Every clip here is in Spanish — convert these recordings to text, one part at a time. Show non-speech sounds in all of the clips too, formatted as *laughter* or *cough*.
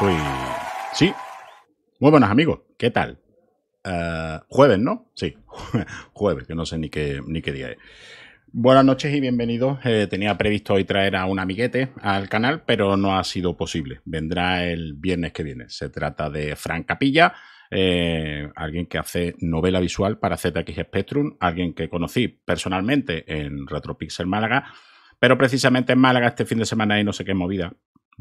Pues sí. Muy buenas amigos, ¿qué tal? Eh, jueves, ¿no? Sí, *laughs* jueves, que no sé ni qué, ni qué día es. Buenas noches y bienvenidos. Eh, tenía previsto hoy traer a un amiguete al canal, pero no ha sido posible. Vendrá el viernes que viene. Se trata de Fran Capilla, eh, alguien que hace novela visual para ZX Spectrum, alguien que conocí personalmente en Retropixel Málaga, pero precisamente en Málaga este fin de semana y no sé qué movida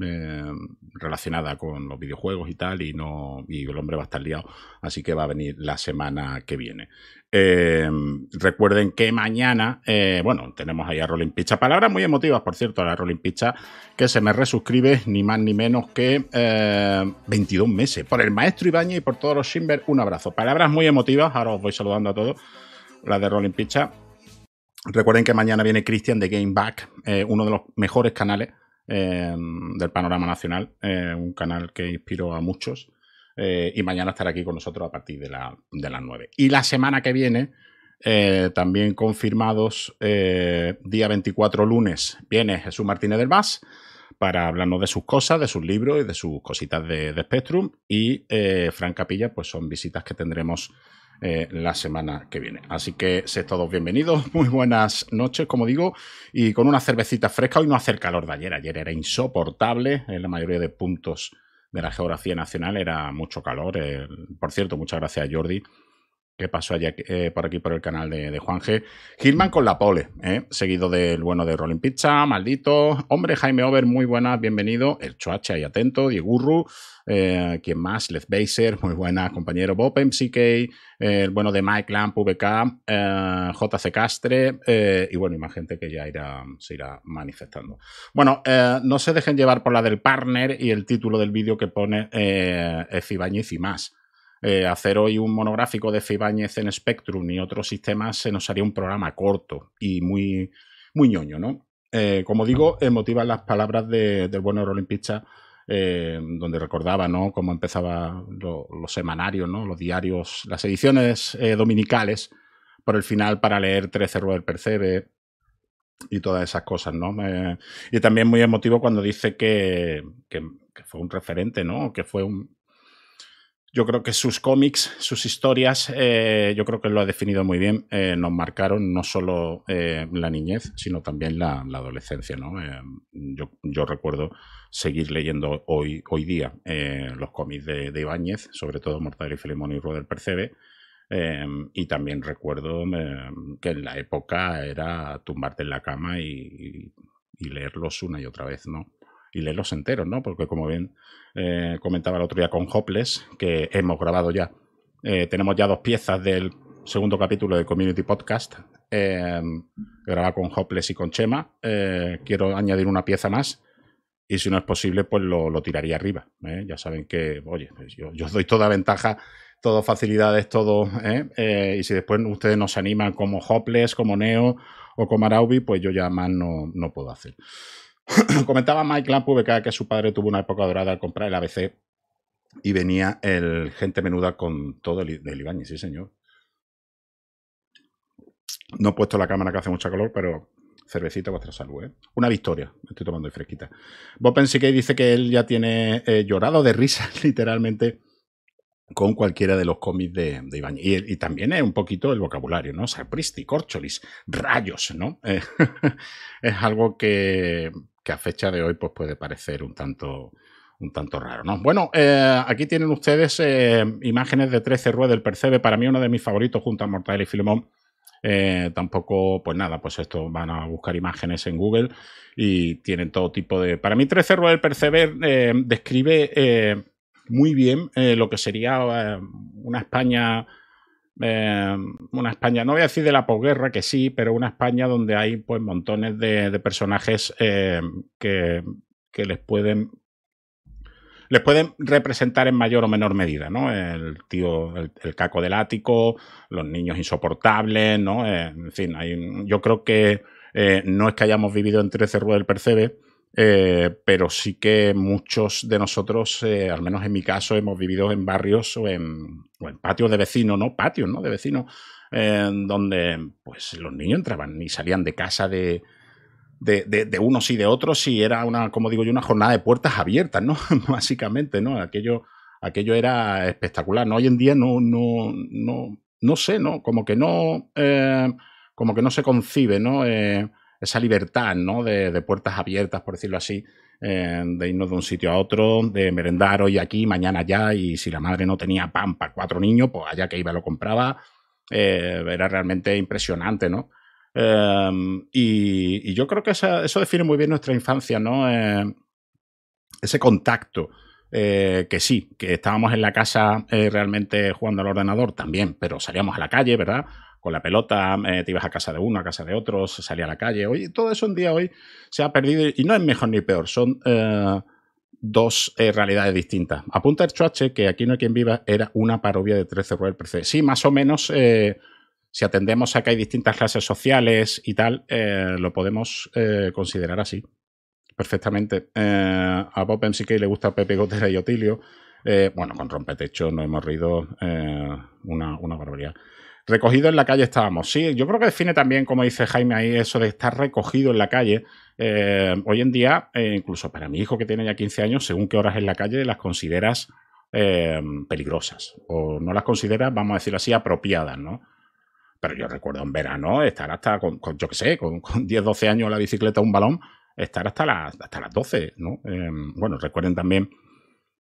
Em, relacionada con los videojuegos y tal, y no y el hombre va a estar liado, así que va a venir la semana que viene. Em, recuerden que mañana, eh, bueno, tenemos ahí a Rolling Picha, palabras muy emotivas, por cierto, a la Rolling Picha, que se me resuscribe ni más ni menos que 22 eh, meses, por el maestro Ibañez y por todos los Shimber, un abrazo. Palabras muy emotivas, ahora os voy saludando a todos, las de Rolling Picha. Recuerden que mañana viene Christian de Game Back, eh, uno de los mejores canales Em, del panorama nacional, eh, un canal que inspiró a muchos. Eh, y mañana estará aquí con nosotros a partir de, la, de las 9. Y la semana que viene, eh, también confirmados, día 24 lunes, viene Jesús Martínez del Vas para hablarnos de sus cosas, de sus libros y de sus cositas de, de Spectrum. Y Fran Capilla, pues son visitas que tendremos eh, la semana que viene. Así que sed todos bienvenidos, *laughs* muy buenas noches, como digo, y con una cervecita fresca. Hoy no hace calor de ayer, ayer era insoportable en eh, la mayoría de puntos de la geografía nacional, era mucho calor. Eh, por cierto, muchas gracias a Jordi que pasó allá, eh, por aquí por el canal de, Juan G. Gilman con la pole, ¿eh? seguido del bueno de Rolling Pizza, maldito. Hombre, Jaime Over, muy buenas, bienvenido. El Choacha ahí atento, Diegurru. Eh, ¿Quién más? Les Baser, muy buenas, compañero. Bob MCK, eh, el bueno de Mike Lamp, VK, JC Castre, y bueno, y más gente que ya irá, se irá manifestando. Bueno, no se dejen llevar por la del partner y el título del vídeo que pone Cibañez y más. Eh, hacer hoy un monográfico de Fibáñez en Spectrum y otros sistemas se nos haría un programa corto y muy, muy ñoño, ¿no? Eh, como digo, emotiva las palabras del buen Eurolimpista, eh, donde recordaba ¿no? cómo empezaba los semanarios, ¿no? los diarios, las ediciones dominicales, por el final para leer 13 del Percebe, y todas esas cosas, ¿no? y también muy emotivo cuando dice que, que, fue un referente, ¿no? Que fue un, yo creo que sus cómics, sus historias, eh, yo creo que lo ha definido muy bien, eh, nos marcaron no solo eh, la niñez, sino también la, adolescencia. ¿no? Yo, recuerdo seguir leyendo hoy, hoy día los cómics de, de, Ibáñez, sobre todo Mortadelo y Filemón y Roder Percebe, em, y también recuerdo em, que en la época era tumbarte en la cama y, y, leerlos una y otra vez, ¿no? y leerlos enteros, ¿no? Porque como bien eh, comentaba el otro día con Hopeless, que hemos grabado ya, eh, tenemos ya dos piezas del segundo capítulo de Community Podcast, eh, grabado con Hopeless y con Chema. Eh, quiero añadir una pieza más y si no es posible, pues lo, tiraría arriba. Ya saben que, oye, pues yo, os doy toda ventaja todo facilidades, todo. y si después ustedes nos animan como Hopeless, como Neo o como Araubi, pues yo ya más no, no puedo hacer. *clears throat* Comentaba Mike Lampube que su padre tuvo una época dorada al comprar el ABC y venía el gente menuda con todo el, el sí señor. No he puesto la cámara que hace mucho calor, pero cervecita a vuestra salud. ¿eh? Una victoria, me estoy tomando de fresquita. Bob que dice que él ya tiene eh, llorado de risa, *laughs* literalmente, con cualquiera de los cómics de, de Y, también es un poquito el vocabulario, ¿no? Sapristi, corcholis, rayos, ¿no? *laughs* es algo que, a fecha de hoy pues, puede parecer un tanto, un tanto raro, ¿no? Bueno, eh, aquí tienen ustedes eh, imágenes de 13 ruedas del Percebe, para mí uno de mis favoritos junto a Mortal y Filemón. Eh, tampoco, pues nada, pues esto van a buscar imágenes en Google y tienen todo tipo de... Para mí 13 ruedas del Percebe describe muy bien lo que sería una España Em, una España, no voy a decir de la posguerra, que sí, pero una España donde hay pues montones de, personajes em, que, que, les pueden les pueden representar en mayor o menor medida, ¿no? El tío, el, caco del ático, los niños insoportables, ¿no? Eh, en fin, hay, yo creo que eh, no es que hayamos vivido en 13 del Percebe, eh, pero sí que muchos de nosotros, eh, al menos en mi caso, hemos vivido en barrios o en, o en patios de vecinos, ¿no? Patios, ¿no? De vecinos, donde pues los niños entraban y salían de casa de, unos y de otros y era una, como digo yo, una jornada de puertas abiertas, ¿no? *laughs* Básicamente, ¿no? Aquello, aquello era espectacular, ¿no? Hoy en día no, no, no, no sé, ¿no? Como que no, eh, como que no se concibe, ¿no? esa libertad, ¿no? De, puertas abiertas, por decirlo así, eh, de irnos de un sitio a otro, de merendar hoy aquí, mañana allá, y si la madre no tenía pan para cuatro niños, pues allá que iba lo compraba. Eh, era realmente impresionante, ¿no? Eh, y, yo creo que eso define muy bien nuestra infancia, ¿no? ese contacto. que sí, que estábamos en la casa realmente jugando al ordenador también, pero salíamos a la calle, ¿verdad? con la pelota, eh, te ibas a casa de uno, a casa de otros, salía a la calle. Hoy, todo eso un día hoy se ha perdido y no es mejor ni peor, son eh, dos eh, realidades distintas. Apunta el Choache que aquí no hay quien viva era una parodia de 13 Royal Sí, más o menos, si atendemos a que hay distintas clases sociales y tal, lo podemos considerar así. Perfectamente. a Bob que le gusta Pepe Gotera y Otilio. bueno, con Rompetecho no hemos reído una, una barbaridad. Recogido en la calle estábamos. Sí, yo creo que define también, como dice Jaime ahí, eso de estar recogido en la calle. Eh, hoy en día, eh, incluso para mi hijo que tiene ya 15 años, según qué horas en la calle las consideras eh, peligrosas o no las consideras, vamos a decir así, apropiadas, ¿no? Pero yo recuerdo en verano estar hasta, con, yo qué sé, con, 10, 12 años la bicicleta, un balón, estar hasta, las, hasta las 12, ¿no? bueno, recuerden también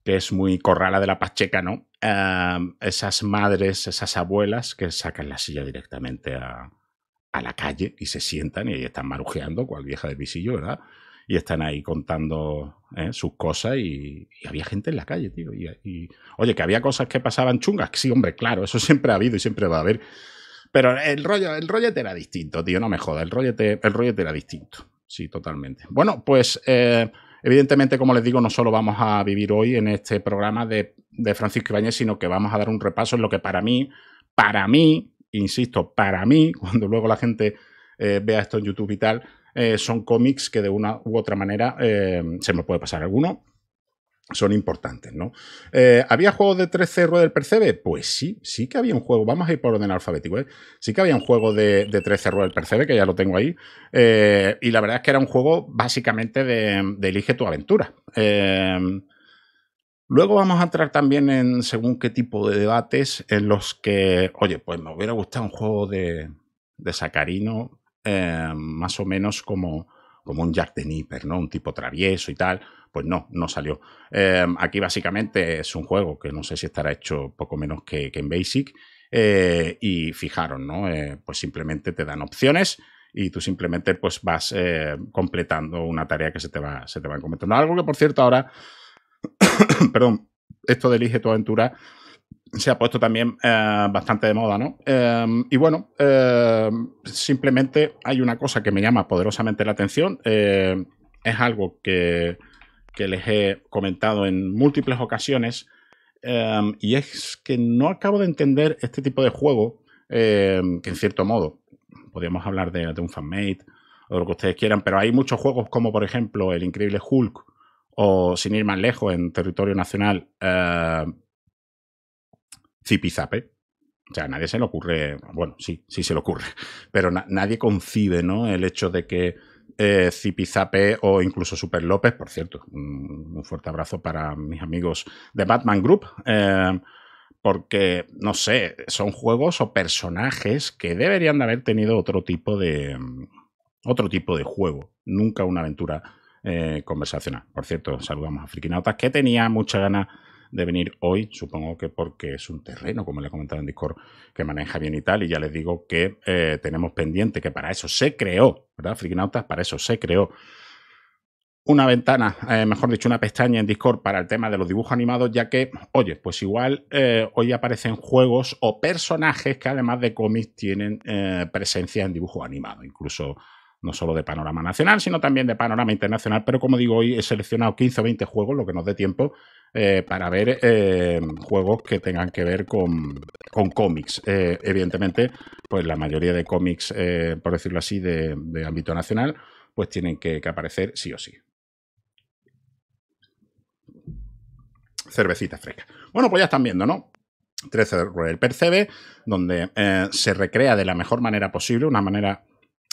que es muy corrala de la Pacheca, ¿no? Ah, esas madres, esas abuelas que sacan la silla directamente a, la calle y se sientan y están marujeando, cual vieja de visillo, ¿verdad? Y están ahí contando ¿eh? sus cosas y, había gente en la calle, tío. Y, oye, que había cosas que pasaban chungas. Sí, hombre, claro, eso *laughs* siempre ha habido y siempre va a haber. Pero el rollo, el rollete era distinto, tío, no me jodas. El rollete, el rollete era distinto. Sí, totalmente. Bueno, pues eh, Evidentemente, como les digo, no solo vamos a vivir hoy en este programa de, Francisco Ibáñez, sino que vamos a dar un repaso en lo que para mí, para mí, insisto, para mí, *laughs* cuando luego la gente eh, vea esto en YouTube y tal, eh, son cómics que de una u otra manera eh, se me puede pasar alguno son importantes, ¿no? Eh, ¿Había juegos de 13 ruedas del Percebe? Pues sí, sí que había un juego. Vamos a ir por orden alfabético, ¿eh? Sí que había un juego de, de 13 ruedas del Percebe, que ya lo tengo ahí. Eh, y la verdad es que era un juego básicamente de, elige tu aventura. Em, luego vamos a entrar también en según qué tipo de debates en los que, oye, pues me hubiera gustado un juego de, de Sacarino, eh, más o menos como, como un Jack the Nipper, ¿no? Un tipo travieso y tal. Pues no, no salió. Em, aquí básicamente es un juego que no sé si estará hecho poco menos que, en Basic. Eh, y fijaron, ¿no? Eh, pues simplemente te dan opciones y tú simplemente pues vas eh, completando una tarea que se te va, se te va comentando. Algo que por cierto ahora, *coughs* perdón, esto de elige tu aventura se ha puesto también bastante de moda, ¿no? Em, y bueno, em, simplemente hay una cosa que me llama poderosamente la atención. es algo que que les he comentado en múltiples ocasiones, em, y es que no acabo de entender este tipo de juego, em, que en cierto modo, podríamos hablar de, un fanmate o de lo que ustedes quieran, pero hay muchos juegos como por ejemplo el increíble Hulk o sin ir más lejos en territorio nacional, uh, Zipizape. O sea, a nadie se le ocurre, bueno, sí, sí se le ocurre, *laughs* pero nadie concibe ¿no? el hecho de que eh, Zipizape o incluso Super López, por cierto, un, fuerte abrazo para mis amigos de Batman Group, eh, porque, no sé, son juegos o personajes que deberían de haber tenido otro tipo de, mm, otro tipo de juego, nunca una aventura eh, conversacional. Por cierto, saludamos a Frikinautas, que tenía mucha ganas de venir hoy, supongo que porque es un terreno, como le he comentado en Discord, que maneja bien y tal, y ya les digo que eh, tenemos pendiente, que para eso se creó, ¿verdad? Frikinautas, para eso se creó una ventana, eh, mejor dicho, una pestaña en Discord para el tema de los dibujos animados, ya que, oye, pues igual eh, hoy aparecen juegos o personajes que además de cómics tienen presencia en dibujos animados, incluso no solo de panorama nacional, sino también de panorama internacional, pero como digo, hoy he seleccionado 15 o 20 juegos, lo que nos dé tiempo, eh, para ver eh, juegos que tengan que ver con, cómics. Eh, evidentemente, pues la mayoría de cómics, por decirlo así, de, ámbito nacional, pues tienen que, aparecer sí o sí. Cervecitas fresca. Bueno, pues ya están viendo, ¿no? 13 Royal Percebe, donde se recrea de la mejor manera posible, una manera,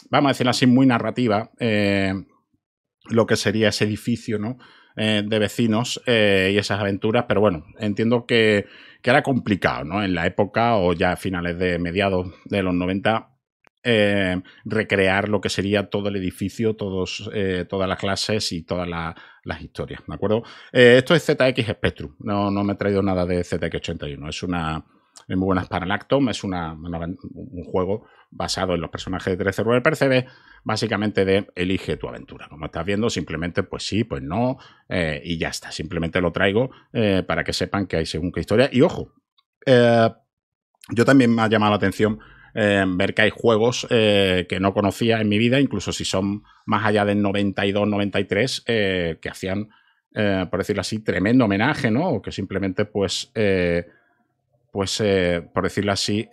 vamos a decirlo así, muy narrativa, lo que sería ese edificio, ¿no? Eh, de vecinos eh, y esas aventuras, pero bueno, entiendo que, era complicado, ¿no? En la época o ya a finales de mediados de los 90, eh, recrear lo que sería todo el edificio, todos, todas las clases y todas las historias. ¿De acuerdo? esto es ZX Spectrum. No, no me he traído nada de ZX81. Es una. Muy buenas para el acto, Es una, un juego basado en los personajes de 13 del Percebe, básicamente de elige tu aventura. Como estás viendo, simplemente pues sí, pues no, eh, y ya está. Simplemente lo traigo eh, para que sepan que hay según qué historia. Y ojo, eh, yo también me ha llamado la atención ver que hay juegos que no conocía en mi vida, incluso si son más allá del 92, 93, que hacían, por decirlo así, tremendo homenaje, ¿no? O que simplemente pues... pues, por decirlo así,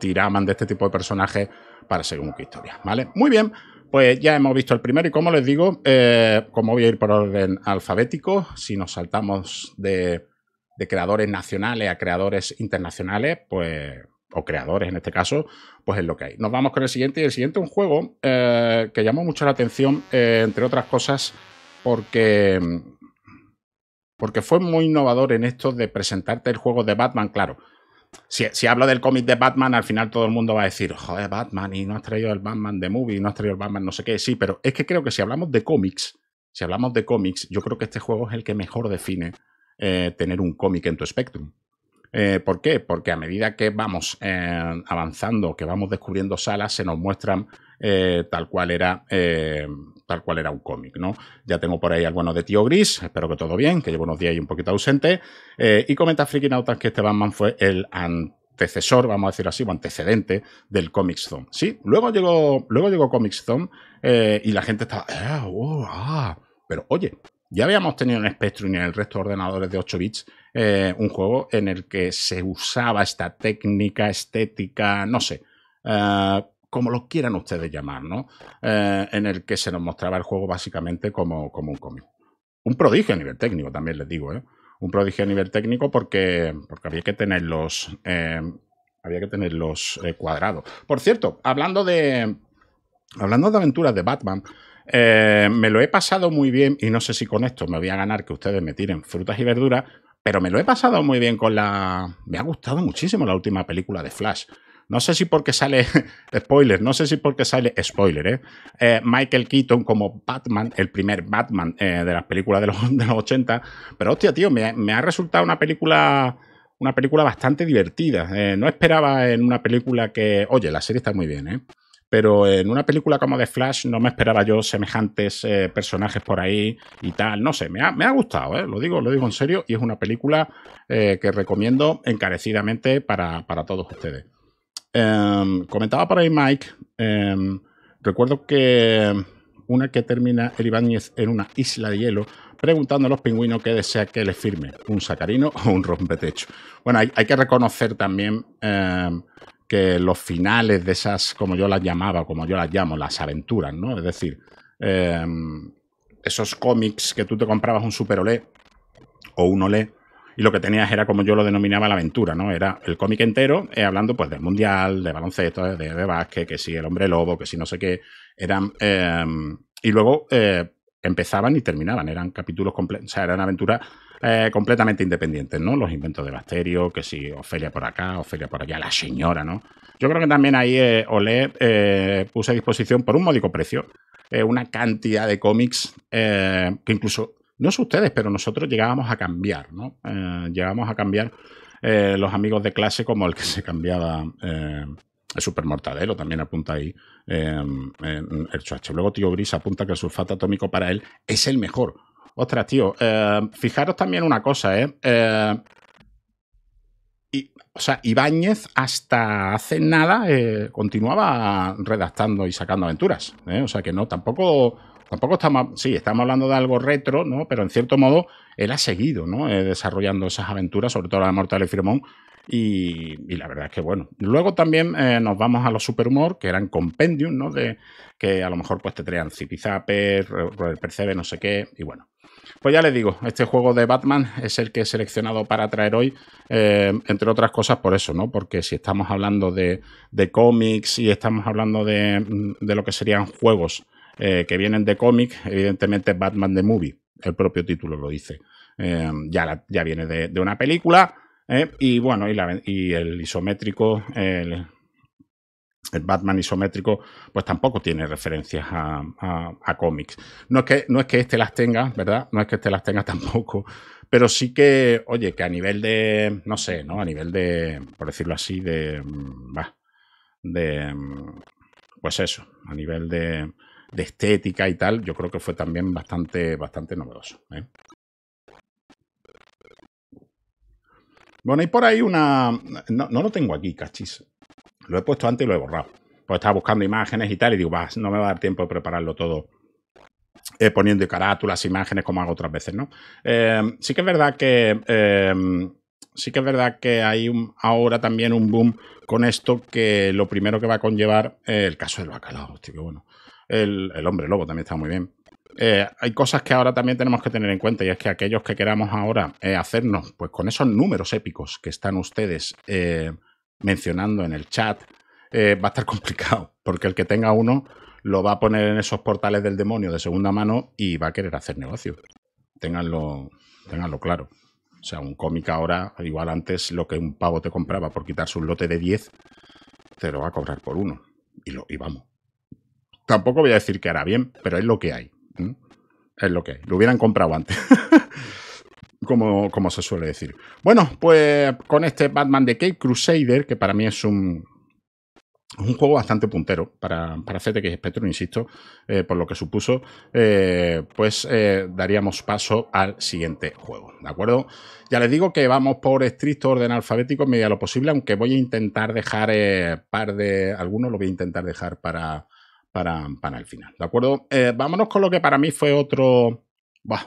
tiraman de este tipo de personajes para según qué historia, ¿vale? Muy bien, pues ya hemos visto el primero y como les digo, eh, como voy a ir por orden alfabético, si nos saltamos de, de creadores nacionales a creadores internacionales, pues o creadores en este caso, pues es lo que hay. Nos vamos con el siguiente y el siguiente es un juego eh, que llamó mucho la atención, eh, entre otras cosas, porque porque fue muy innovador en esto de presentarte el juego de Batman, claro. Si, si, hablo del cómic de Batman, al final todo el mundo va a decir, joder, Batman, y no has traído el Batman de movie, no has traído el Batman no sé qué. Sí, pero es que creo que si hablamos de cómics, si hablamos de cómics, yo creo que este juego es el que mejor define eh, tener un cómic en tu Spectrum. Eh, ¿Por qué? Porque a medida que vamos eh, avanzando, que vamos descubriendo salas, se nos muestran tal cual era tal cual era un cómic, ¿no? Ya tengo por ahí al de Tío Gris, espero que todo bien, que llevo unos días y un poquito ausente. Eh, y comenta out que este Batman fue el antecesor, vamos a decir así, o antecedente del Comic Zone. Sí, luego llegó, luego llegó Comic Zone eh, y la gente estaba, ah, ah". pero oye, ya habíamos tenido en Spectrum y en el resto de ordenadores de 8 bits eh, un juego en el que se usaba esta técnica estética, no sé, como lo quieran ustedes llamar, ¿no? Eh, en el que se nos mostraba el juego básicamente como, como un cómic. Un prodigio a nivel técnico, también les digo, ¿eh? Un prodigio a nivel técnico porque, porque había que tenerlos. Eh, había que tenerlos eh, cuadrados. Por cierto, hablando de. Hablando de aventuras de Batman. me lo he pasado muy bien y no sé si con esto me voy a ganar que ustedes me tiren frutas y verduras, pero me lo he pasado muy bien con la... Me ha gustado muchísimo la última película de Flash. No sé si porque sale, *laughs* spoiler, no sé si porque sale, spoiler, ¿eh? eh Michael Keaton como Batman, el primer Batman eh, de las películas de los, 80. *laughs* Pero hostia, tío, me, ha resultado una película una película bastante divertida. Eh, no esperaba en una película que. Oye, la serie está muy bien, ¿eh? Pero en una película como The Flash no me esperaba yo semejantes personajes por ahí y tal. No sé, me ha, me ha gustado, lo digo, lo digo en serio, y es una película que recomiendo encarecidamente para todos ustedes. Em, comentaba por ahí Mike, em, recuerdo que una que termina el Ibáñez en una isla de hielo, preguntando a los pingüinos qué desea que le firme, un sacarino o un rompetecho. Bueno, hay, que reconocer también em, que los finales de esas, como yo las llamaba, como yo las llamo, las aventuras, ¿no? Es decir, esos cómics que tú te comprabas un Olé o un olé y lo que tenías era, como yo lo denominaba, la aventura, ¿no? Era el cómic entero, eh, hablando pues del mundial, de baloncesto, de, de básquet, que si el hombre lobo, que si no sé qué, eran... Em, y luego eh, empezaban y terminaban, eran capítulos completos, o sea, eran aventuras eh, completamente independientes, ¿no? Los inventos de Basterio, que si Ofelia por acá, Ofelia por allá, la señora, ¿no? Yo creo que también ahí eh, Olé a disposición por un módico precio una cantidad de cómics que incluso no es ustedes, pero nosotros llegábamos a cambiar, ¿no? Eh, llegábamos a cambiar eh, los amigos de clase como el que se cambiaba eh, el supermortadero. también apunta ahí el eh, chacho. Luego tío Gris apunta que el sulfato atómico para él es el mejor. Ostras, tío, fijaros también una cosa, ¿eh? y, o sea, Ibáñez hasta hace nada continuaba redactando y sacando aventuras. O sea que no, tampoco tampoco estamos, sí, estamos hablando de algo retro, ¿no? Pero en cierto modo, él ha seguido, ¿no? Eh, desarrollando esas aventuras, sobre todo la de Mortal y Firmón. Y, la verdad es que bueno. Luego también eh, nos vamos a los superhumor, que eran compendium, ¿no? De que a lo mejor pues te traían roger Percebe, no sé qué, y bueno. Pues ya les digo, este juego de Batman es el que he seleccionado para traer hoy, eh, entre otras cosas por eso, ¿no? Porque si estamos hablando de, cómics y estamos hablando de, de lo que serían juegos eh, que vienen de cómics, evidentemente Batman de Movie, el propio título lo dice. Em, ya, ya viene de, una película, eh, y bueno, y, el isométrico, el, Batman isométrico, pues tampoco tiene referencias a, cómics. No es, que, no es que este las tenga, ¿verdad? No es que este las tenga *laughs* tampoco. Pero sí que, oye, que a nivel de, no sé, ¿no? A nivel de, por decirlo así, de... Mm, va de mm, pues eso, a nivel de, de estética y tal, yo creo que fue también bastante, bastante novedoso. ¿eh? Bueno, y por ahí una... No, no, lo tengo aquí, cachis. Lo he puesto antes y lo he borrado. Pues estaba buscando imágenes y tal, y digo, vas, no me va a dar tiempo de prepararlo todo eh, poniendo carátulas, imágenes, como hago otras veces, ¿no? Em, sí que es verdad que... Em, sí que es verdad que hay ahora también un boom con esto que lo primero que va a conllevar eh, el caso del bacalao, hostia, que bueno. El, hombre lobo también está muy bien. Eh, hay cosas que ahora también tenemos que tener en cuenta y es que aquellos que queramos ahora eh, hacernos, pues con esos números épicos que están ustedes eh, mencionando en el chat, va a estar *laughs* complicado, porque el que tenga uno lo va a poner en esos portales del demonio de segunda mano y va a querer hacer negocio. Ténganlo, ténganlo claro. O sea, un cómic ahora, igual antes lo que un pavo te compraba por quitarse un lote de 10, te lo va a cobrar por uno. Y, lo, y vamos, tampoco voy a decir que hará bien, pero es lo que hay. Es lo que hay. Lo hubieran comprado antes. *laughs* como, como se suele decir. Bueno, pues con este Batman de Cape Crusader, que para mí es un, un juego bastante puntero para, para CTX Spectrum, insisto, eh, por lo que supuso, eh, pues eh, daríamos paso al siguiente juego, ¿de acuerdo? Ya les digo que vamos por estricto orden alfabético en medida lo posible, aunque voy a intentar dejar par de... algunos lo voy a intentar dejar para, para, para el final. ¿De acuerdo? Eh, vámonos con lo que para mí fue otro,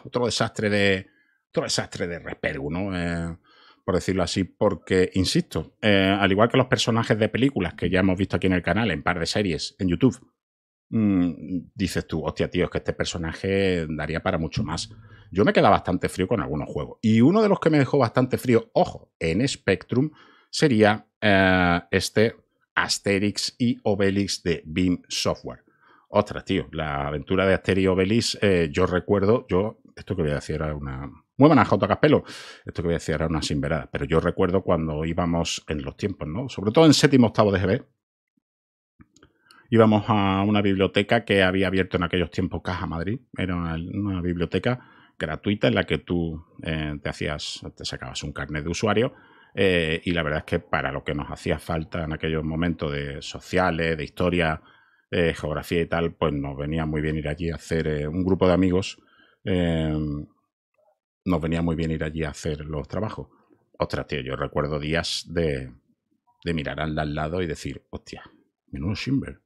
otro desastre de otro desastre de Respergo, ¿no? Eh, por decirlo así, porque, insisto, eh, al igual que los personajes de películas que ya hemos visto aquí en el canal, en par de series, en YouTube, mm, dices tú, hostia, tío, es que este personaje daría para mucho más. Yo me queda bastante frío con algunos juegos. Y uno de los que me dejó bastante frío, ojo, en Spectrum, sería este Asterix y Obelix de Beam Software. Ostras, tío, la aventura de Asterix y Obelix, eh, yo recuerdo, yo, esto que voy a decir era una... Muy buena J. Caspelo. Esto que voy a decir era una sinverada. Pero yo recuerdo cuando íbamos en los tiempos, ¿no? Sobre todo en séptimo octavo de GB, íbamos a una biblioteca que había abierto en aquellos tiempos Caja Madrid. Era una, biblioteca gratuita en la que tú eh, te hacías, te sacabas un carnet de usuario eh, y la verdad es que para lo que nos hacía falta en aquellos momentos de sociales, de historia, eh, geografía y tal, pues nos venía muy bien ir allí a hacer eh, un grupo de amigos. nos venía muy bien ir allí a hacer los trabajos. Ostras, tío, yo recuerdo días de, de mirar al, lado y decir, hostia, menudo Schimber.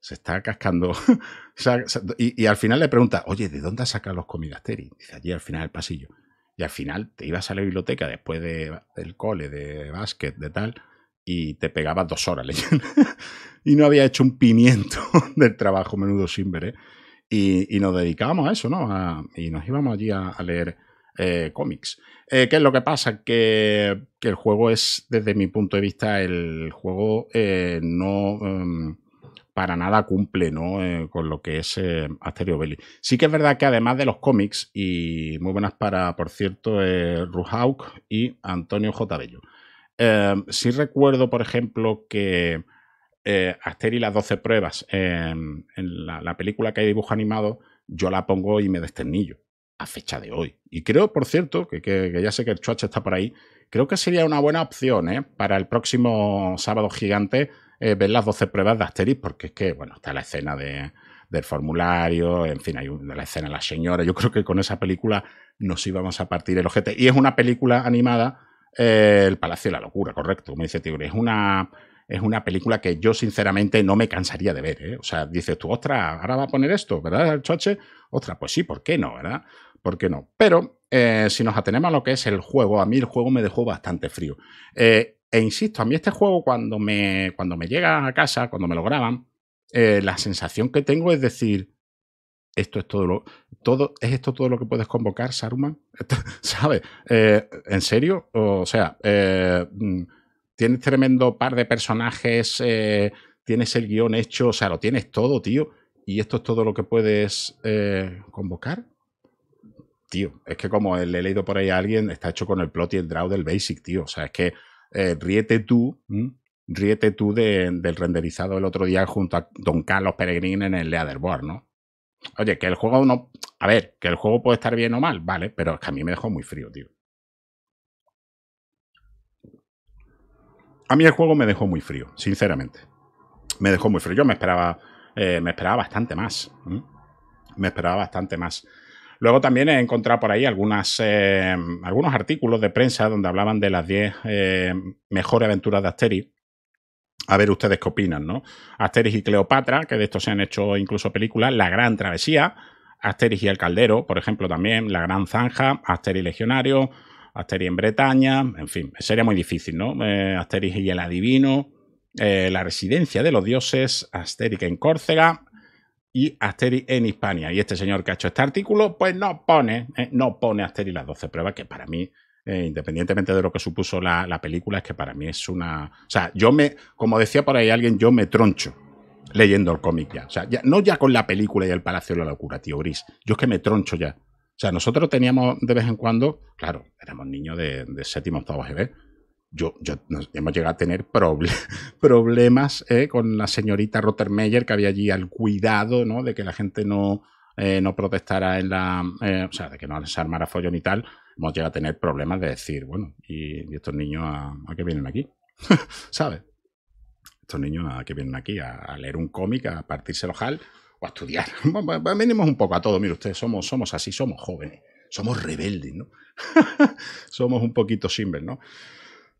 Se está cascando. *laughs* y, al final le pregunta, oye, ¿de dónde sacado los comidasteri? Dice, allí al final del pasillo al final te ibas a la biblioteca después de, del cole, de básquet, de tal, y te pegabas dos horas *laughs* leyendo. y no había hecho un pimiento *laughs* del trabajo, menudo sin ¿eh? Y, nos dedicábamos a eso, ¿no? y nos íbamos allí a, leer eh, cómics. Eh, ¿Qué es lo que pasa? Que, el juego es, desde mi punto de vista, el juego no... Em, para nada cumple ¿no? Eh, con lo que es eh, Asterio Belli. Sí que es verdad que además de los cómics, y muy buenas para, por cierto, eh, Ruhauk y Antonio J. Bello. Em, sí recuerdo, por ejemplo, que eh, Asterio y las 12 pruebas, en la, película que hay dibujo animado, yo la pongo y me desternillo a fecha de hoy. Y creo, por cierto, que, ya sé que el Chuache está por ahí, creo que sería una buena opción para el próximo sábado gigante eh, ver las 12 pruebas de Asterix, porque es que, bueno, está la escena del formulario, en fin, hay una, escena de la señora. Yo creo que con esa película nos íbamos a partir el ojete. Y es una película animada, eh, El Palacio de la Locura, correcto, me dice Tigre. Es una, es una película que yo sinceramente no me cansaría de ver. ¿eh? O sea, dices tú, ostras, ahora va a poner esto, ¿verdad, el choche? Ostras, pues sí, ¿por qué no, verdad? ¿Por qué no? Pero si nos atenemos a lo que es el juego, a mí el juego me dejó bastante frío. E insisto, a mí este juego cuando me, cuando me llega a casa, cuando me lo graban, eh, la sensación que tengo es decir, esto es todo lo, todo, ¿es esto todo lo que puedes convocar, Saruman? *laughs* ¿Sabes? Eh, ¿En serio? O sea, eh, mm, tienes tremendo par de personajes, tienes el guión hecho, o sea, lo tienes todo, tío. ¿Y esto es todo lo que puedes convocar? Tío, es que como le he leído por ahí a alguien, está hecho con el plot y el draw del basic, tío. O sea, es que eh, Riete tú, Riete tú de, del renderizado el otro día junto a Don Carlos Peregrín en el Leaderboard, ¿no? Oye, que el juego no. A ver, que el juego puede estar bien o mal, vale, pero es que a mí me dejó muy frío, tío. A mí el juego me dejó muy frío, sinceramente. Me dejó muy frío. Yo me esperaba, eh, me esperaba bastante más. Me esperaba bastante más. Luego también he encontrado por ahí eh, algunos artículos de prensa donde hablaban de las 10 eh, mejores aventuras de Asterix. A ver ustedes qué opinan, ¿no? Asterix y Cleopatra, que de esto se han hecho incluso películas, La Gran Travesía, Asterix y el Caldero, por ejemplo, también, La Gran Zanja, Asterix Legionario, Asterix en Bretaña, en fin, sería muy difícil, ¿no? Eh, Asterix y el Adivino, La Residencia de los Dioses, Asterix en Córcega, y Asteri en Hispania. Y este señor que ha hecho este artículo, pues no pone, eh, no pone Asteri las 12 pruebas, que para mí, eh, independientemente de lo que supuso la, película, es que para mí es una... O sea, yo me, como decía por ahí alguien, yo me troncho leyendo el cómic ya. O sea, no ya con la película y el Palacio de la Locura, tío Gris. Yo es que me troncho ya. O sea, nosotros teníamos de vez en cuando, claro, éramos niños de, de séptimo, octavo GB, yo, hemos llegado a tener *laughs* problemas ¿eh? con la señorita Rottermeier que había allí al cuidado de que la gente no, eh, no protestara en la. Eh, o sea, de que no se armara follón y tal. Hemos llegado a tener problemas de decir, bueno, ¿y, *laughs* estos niños a, qué vienen aquí? ¿Sabes? Estos niños a qué vienen aquí, a, leer un cómic, a partirse el ojal o a estudiar. *laughs* Venimos un poco a todo, mire ustedes, somos, somos así, somos jóvenes, somos rebeldes, ¿no? somos un poquito simples, ¿no?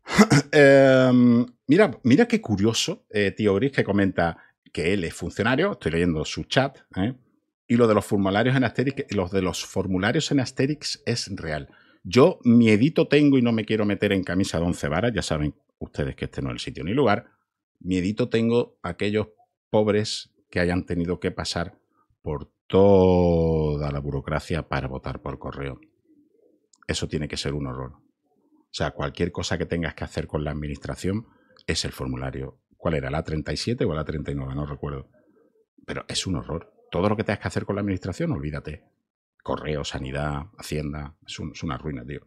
*laughs* Em, mira, mira qué curioso, eh, tío Gris, que comenta que él es funcionario, estoy leyendo su chat, ¿eh? y lo de los formularios en Asterix, los de los formularios en Asterix es real. Yo miedito tengo y no me quiero meter en camisa de once varas, ya saben ustedes que este no es el sitio ni lugar. Miedito tengo aquellos pobres que hayan tenido que pasar por toda la burocracia para votar por correo. Eso tiene que ser un horror. O sea, cualquier cosa que tengas que hacer con la administración es el formulario. ¿Cuál era? ¿La 37 o la 39? No recuerdo. Pero es un horror. Todo lo que tengas que hacer con la administración, olvídate. Correo, sanidad, hacienda. Es, una ruina, tío.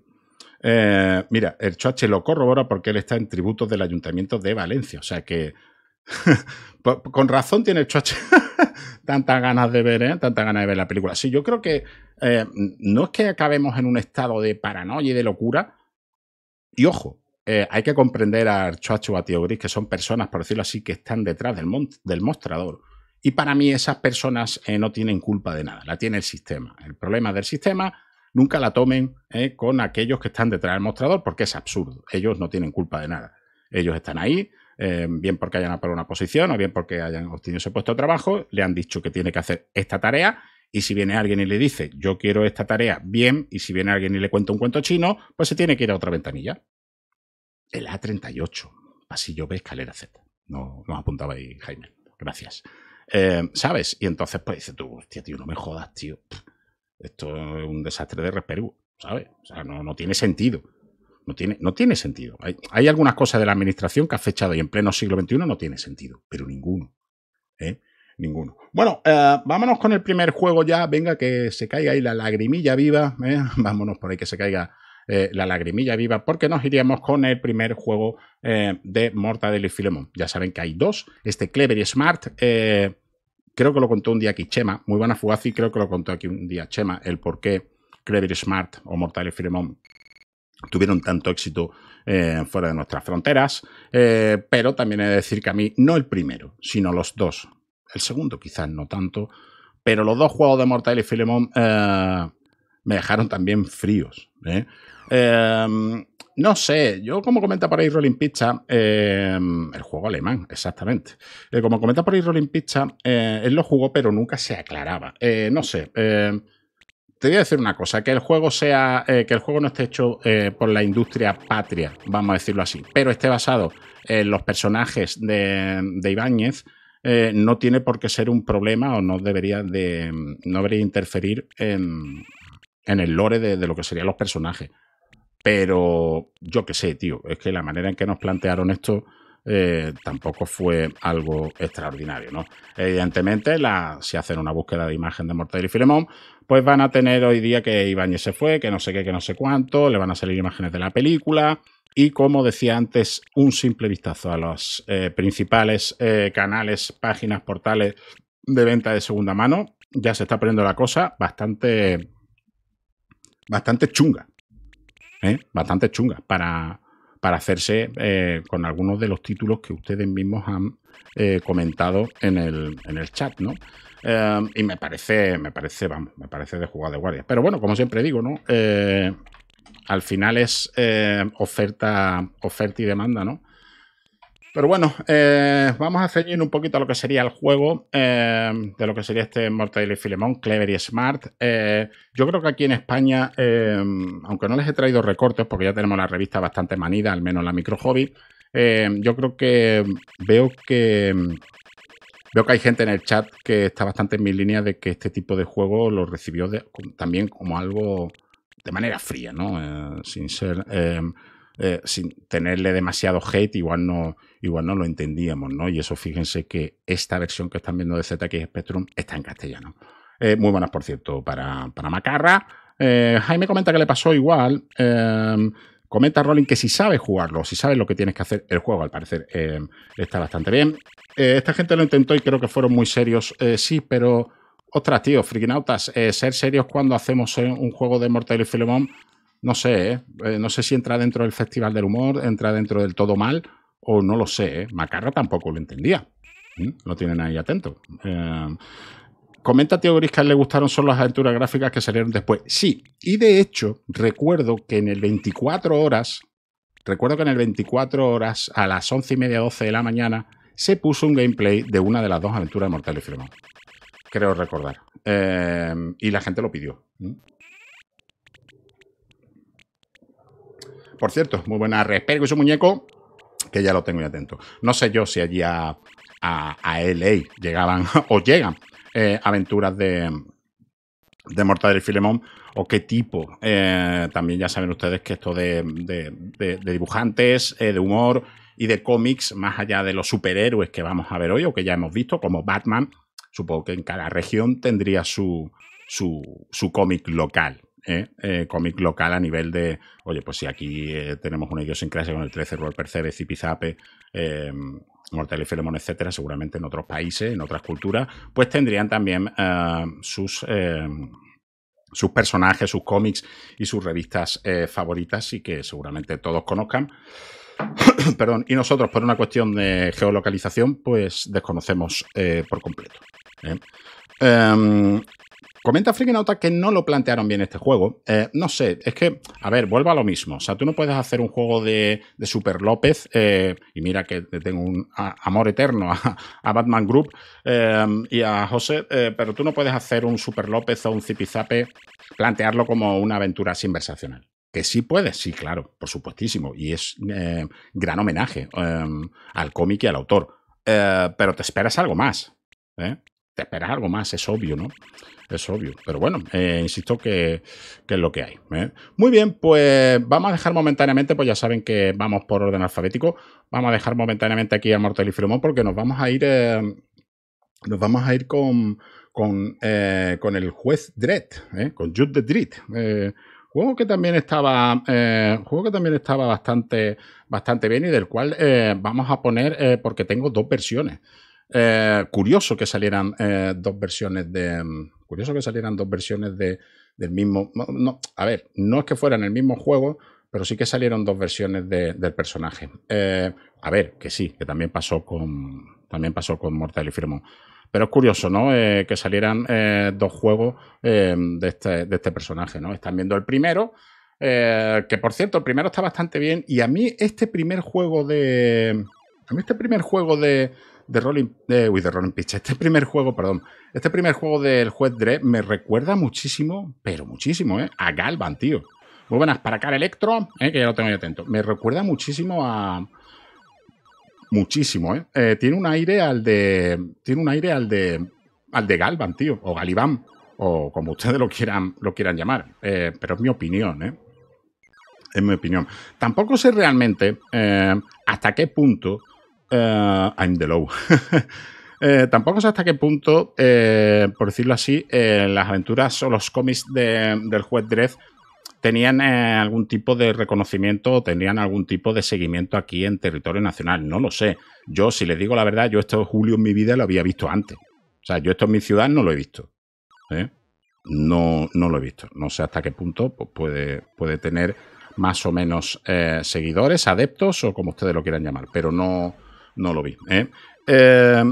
Eh, mira, el Choache lo corrobora porque él está en tributos del Ayuntamiento de Valencia. O sea que. *laughs* con razón tiene el Choache *laughs* tantas ganas de ver, ¿eh? Tantas ganas de ver la película. Sí, yo creo que eh, no es que acabemos en un estado de paranoia y de locura, y ojo, eh, hay que comprender a Archoacho o a Tío Gris, que son personas, por decirlo así, que están detrás del, del mostrador. Y para mí esas personas eh, no tienen culpa de nada, la tiene el sistema. El problema del sistema nunca la tomen eh, con aquellos que están detrás del mostrador, porque es absurdo. Ellos no tienen culpa de nada. Ellos están ahí, bien porque hayan aprobado una posición o bien porque hayan obtenido ese puesto de trabajo, le han dicho que tiene que hacer esta tarea y si viene alguien y le dice, yo quiero esta tarea, bien, y si viene alguien y le cuenta un cuento chino, pues se tiene que ir a otra ventanilla. El A38, pasillo B, escalera Z. No, nos apuntaba ahí Jaime. Gracias. Eh, ¿Sabes? Y entonces pues dice tú, hostia, tío, no me jodas, tío. Esto es un desastre de resperú ¿sabes? O sea, no, no tiene sentido. No tiene, no tiene sentido. Hay, hay, algunas cosas de la administración que ha fechado y en pleno siglo XXI no tiene sentido, pero ninguno. ¿eh? ninguno. Bueno, eh, vámonos con el primer juego ya. Venga, que se caiga ahí la lagrimilla viva. ¿eh? *laughs* Vámonos por ahí, que se caiga eh, la lagrimilla viva, porque nos iríamos con el primer juego de Mortadelo y Filemón. Ya saben que hay dos, este Clever y Smart. creo que lo contó un día aquí Chema, muy buena fugaz, y creo que lo contó aquí un día Chema, el por qué Clever y Smart o Mortadelo y Filemón tuvieron tanto éxito fuera de nuestras fronteras, pero también he de decir que a mí no el primero, sino los dos el segundo quizás no tanto, pero los dos juegos de Mortal y Filemón. Eh, me dejaron también fríos. ¿eh? Em, no sé, yo como comenta por ahí Rolling Pizza, em, el juego alemán, exactamente. Eh, como comenta por ahí Rolling Pizza, él lo jugó pero nunca se aclaraba. no sé, em, te voy a decir una cosa, que el juego sea, que el juego no esté hecho por la industria patria, vamos a decirlo así, pero esté basado en los personajes de, de Ibáñez eh, no tiene por qué ser un problema o no debería de no debería interferir en, en el lore de, lo que serían los personajes. Pero yo qué sé, tío, es que la manera en que nos plantearon esto eh, tampoco fue algo extraordinario, ¿no? Evidentemente, la, si hacen una búsqueda de imagen de Mortadelo y Filemón, pues van a tener hoy día que Ibáñez se fue, que no sé qué, que no sé cuánto, le van a salir imágenes de la película, y como decía antes, un simple vistazo a los eh, principales eh, canales, páginas, portales de venta de segunda mano. Ya se está poniendo la cosa bastante, bastante chunga. ¿eh? Bastante chunga para, hacerse con algunos de los títulos que ustedes mismos han comentado en el, chat, ¿no? y me parece, me parece, me parece de jugada de guardia. Pero bueno, como siempre digo, ¿no? al final es eh, oferta, oferta y demanda, ¿no? Pero bueno, eh, vamos a ceñir un poquito a lo que sería el juego, eh, de lo que sería este Mortal y Filemón, Clever y Smart. yo creo que aquí en España, aunque no les he traído recortes, porque ya tenemos la revista bastante manida, al menos la micro hobby, yo creo que veo que veo que hay gente en el chat que está bastante en mi línea de que este tipo de juego lo recibió también como algo de manera fría, ¿no? Eh, sin ser. Eh, eh, sin tenerle demasiado hate, igual no, lo entendíamos, ¿no? Y eso fíjense que esta versión que están viendo de ZX Spectrum está en castellano. muy buenas, por cierto, para, Macarra. Jaime comenta que le pasó igual. comenta Rolling que si sabes jugarlo, si sabes lo que tienes que hacer, el juego al parecer está bastante bien. esta gente lo intentó y creo que fueron muy serios, sí, pero Ostras, tío, frikinautas, eh, ser serios cuando hacemos eh, un juego de Mortal y Filemón, no sé, eh, no sé si entra dentro del Festival del Humor, entra dentro del Todo Mal, o no lo sé, Macarra tampoco lo entendía. no Lo tienen ahí atento. comenta Tío Gris que a le gustaron solo las aventuras gráficas que salieron después. Sí, y de hecho, recuerdo que en el 24 horas, recuerdo que en el 24 horas, a las 11 y media, 12 de la mañana, se puso un gameplay de una de las dos aventuras de Mortal y Filemón creo recordar. Em, y la gente lo pidió. Por cierto, muy buena respeto ese su muñeco, que ya lo tengo muy atento. No sé yo si allí a, a, LA llegaban *laughs* o llegan eh, aventuras de, de Mortadelo y Filemón o qué tipo. Eh, también ya saben ustedes que esto de, dibujantes, eh, de humor y de cómics, más allá de los superhéroes que vamos a ver hoy o que ya hemos visto, como Batman, supongo que en cada región tendría su, su, cómic local. ¿eh? Eh, cómic local a nivel de, oye, pues si aquí eh, tenemos una idiosincrasia con el 13, Roll Percebe, Zipizape, em, Mortal y Filemon, etcétera, seguramente en otros países, en otras culturas, pues tendrían también sus em, sus personajes, sus cómics y sus revistas favoritas y que seguramente todos conozcan. *coughs* Perdón, y nosotros por una cuestión de geolocalización pues desconocemos por completo. ¿eh? Em, comenta que no lo plantearon bien este juego. Eh, no sé, es que, a ver, vuelvo a lo mismo. O sea, tú no puedes hacer un juego de, Super López, eh, y mira que tengo un amor eterno a, Batman Group em, y a José, pero tú no puedes hacer un Super López o un Zipizape, plantearlo como una aventura sin conversacional. Que sí puedes, sí, claro, por supuestísimo. Y es gran homenaje em, al cómic y al autor. pero te esperas algo más te esperas algo más, es obvio, ¿no? Es obvio. Pero bueno, eh, insisto que, es lo que hay. ¿eh? Muy bien, pues vamos a dejar momentáneamente, pues ya saben que vamos por orden alfabético. Vamos a dejar momentáneamente aquí a Mortel y Fremont porque nos vamos a ir. Eh, nos vamos a ir con. el juez Dredd, con Jude the Dredd. juego que también estaba. juego que también estaba bastante, bastante bien. Y del cual vamos a poner. porque tengo dos versiones. Eh, curioso que salieran eh, dos versiones de. Mm, curioso que salieran dos versiones de, del mismo. a ver, no es que fueran el mismo juego, pero sí que salieron dos versiones de, del personaje. Eh, a ver, que sí, que también pasó con. También pasó con Mortal y Firmo Pero es curioso, ¿no? que salieran dos juegos de, este, de este personaje, ¿no? Están viendo el primero. que por cierto, el primero está bastante bien. Y a mí, este primer juego de. A mí, este primer juego de de Rolling, eh, uy, de Rolling Pitch, este primer juego, perdón, este primer juego del juez Dre me recuerda muchísimo, pero muchísimo, ¿eh? A Galvan, tío. Muy buenas, para Car Electro, eh, que ya lo tengo ahí atento. Me recuerda muchísimo a. Muchísimo, eh. ¿eh? Tiene un aire al de. Tiene un aire al de. Al de Galvan, tío. O Galiván. O como ustedes lo quieran, lo quieran llamar. Eh, pero es mi opinión, ¿eh? Es mi opinión. Tampoco sé realmente hasta qué punto eh, I'm the Low. *laughs* Eh, tampoco sé hasta qué punto, eh, por decirlo así, las aventuras o los cómics del juez Dredd tenían algún tipo de reconocimiento o tenían algún tipo de seguimiento aquí en territorio nacional. No lo sé. Yo, si les digo la verdad, yo esto Julio en mi vida lo había visto antes. O sea, yo esto en mi ciudad no lo he visto. No, no lo he visto. No sé hasta qué punto pues, puede, puede tener más o menos seguidores, adeptos o como ustedes lo quieran llamar, pero no, no lo vi. ¿eh? Eh,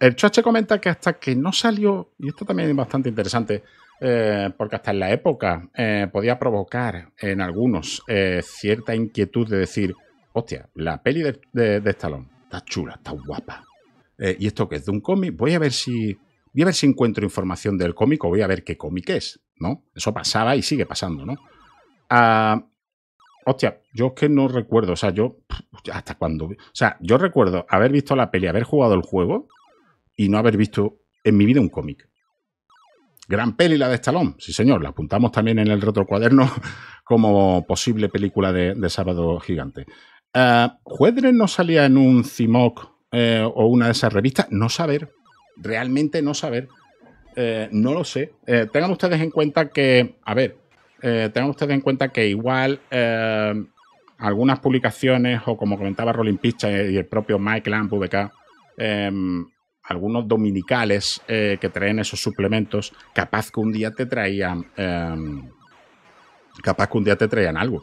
el Choche comenta que hasta que no salió, y esto también es bastante interesante, eh, porque hasta en la época podía provocar en algunos cierta inquietud de decir, hostia, la peli de, de, Stallone está chula, está guapa. ¿Y esto que es de un cómic? Voy a ver si voy si encuentro información del cómic o voy a ver qué cómic es, ¿no? Eso pasaba y sigue pasando, ¿no? Ah, Hostia, yo es que no recuerdo. O sea, yo. ¿Hasta cuando O sea, yo recuerdo haber visto la peli, haber jugado el juego y no haber visto en mi vida un cómic. Gran peli la de Stallone, sí señor, la apuntamos también en el retrocuaderno *laughs* como posible película de, Sábado Gigante. Uh, no salía en un CIMOC eh, o una de esas revistas? No saber, realmente no saber. Eh, no lo sé. tengan ustedes en cuenta que, a ver, eh, tengan ustedes en cuenta que igual eh, algunas publicaciones o como comentaba Rolling Picha y el propio Mike Lamb, VK, em, algunos dominicales eh, que traen esos suplementos, capaz que un día te traían, em, capaz que un día te traían algo.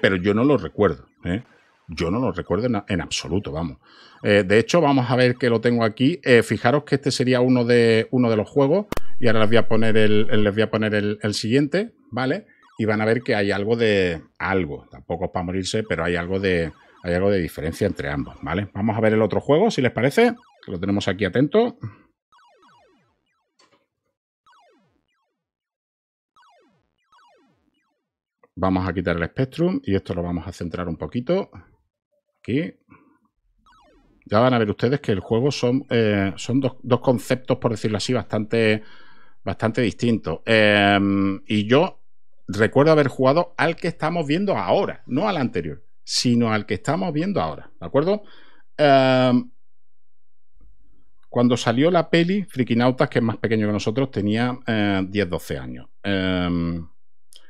pero yo no lo recuerdo. Yo no lo recuerdo en, absoluto, vamos. de hecho, vamos a ver que lo tengo aquí. fijaros que este sería uno de, uno de los juegos y ahora les voy a poner les voy a poner el siguiente. ¿vale? Y van a ver que hay algo de algo, tampoco es para morirse, pero hay algo de hay algo de diferencia entre ambos, ¿vale? Vamos a ver el otro juego, si les parece, lo tenemos aquí atento. Vamos a quitar el Spectrum y esto lo vamos a centrar un poquito. Aquí. Ya van a ver ustedes que el juego son, eh, son dos, dos conceptos, por decirlo así, bastante bastante distinto. Em, y yo recuerdo haber jugado al que estamos viendo ahora, no al anterior, sino al que estamos viendo ahora, ¿de acuerdo? Em, cuando salió la peli, Frikinautas, que es más pequeño que nosotros, tenía 10-12 eh, años. Em,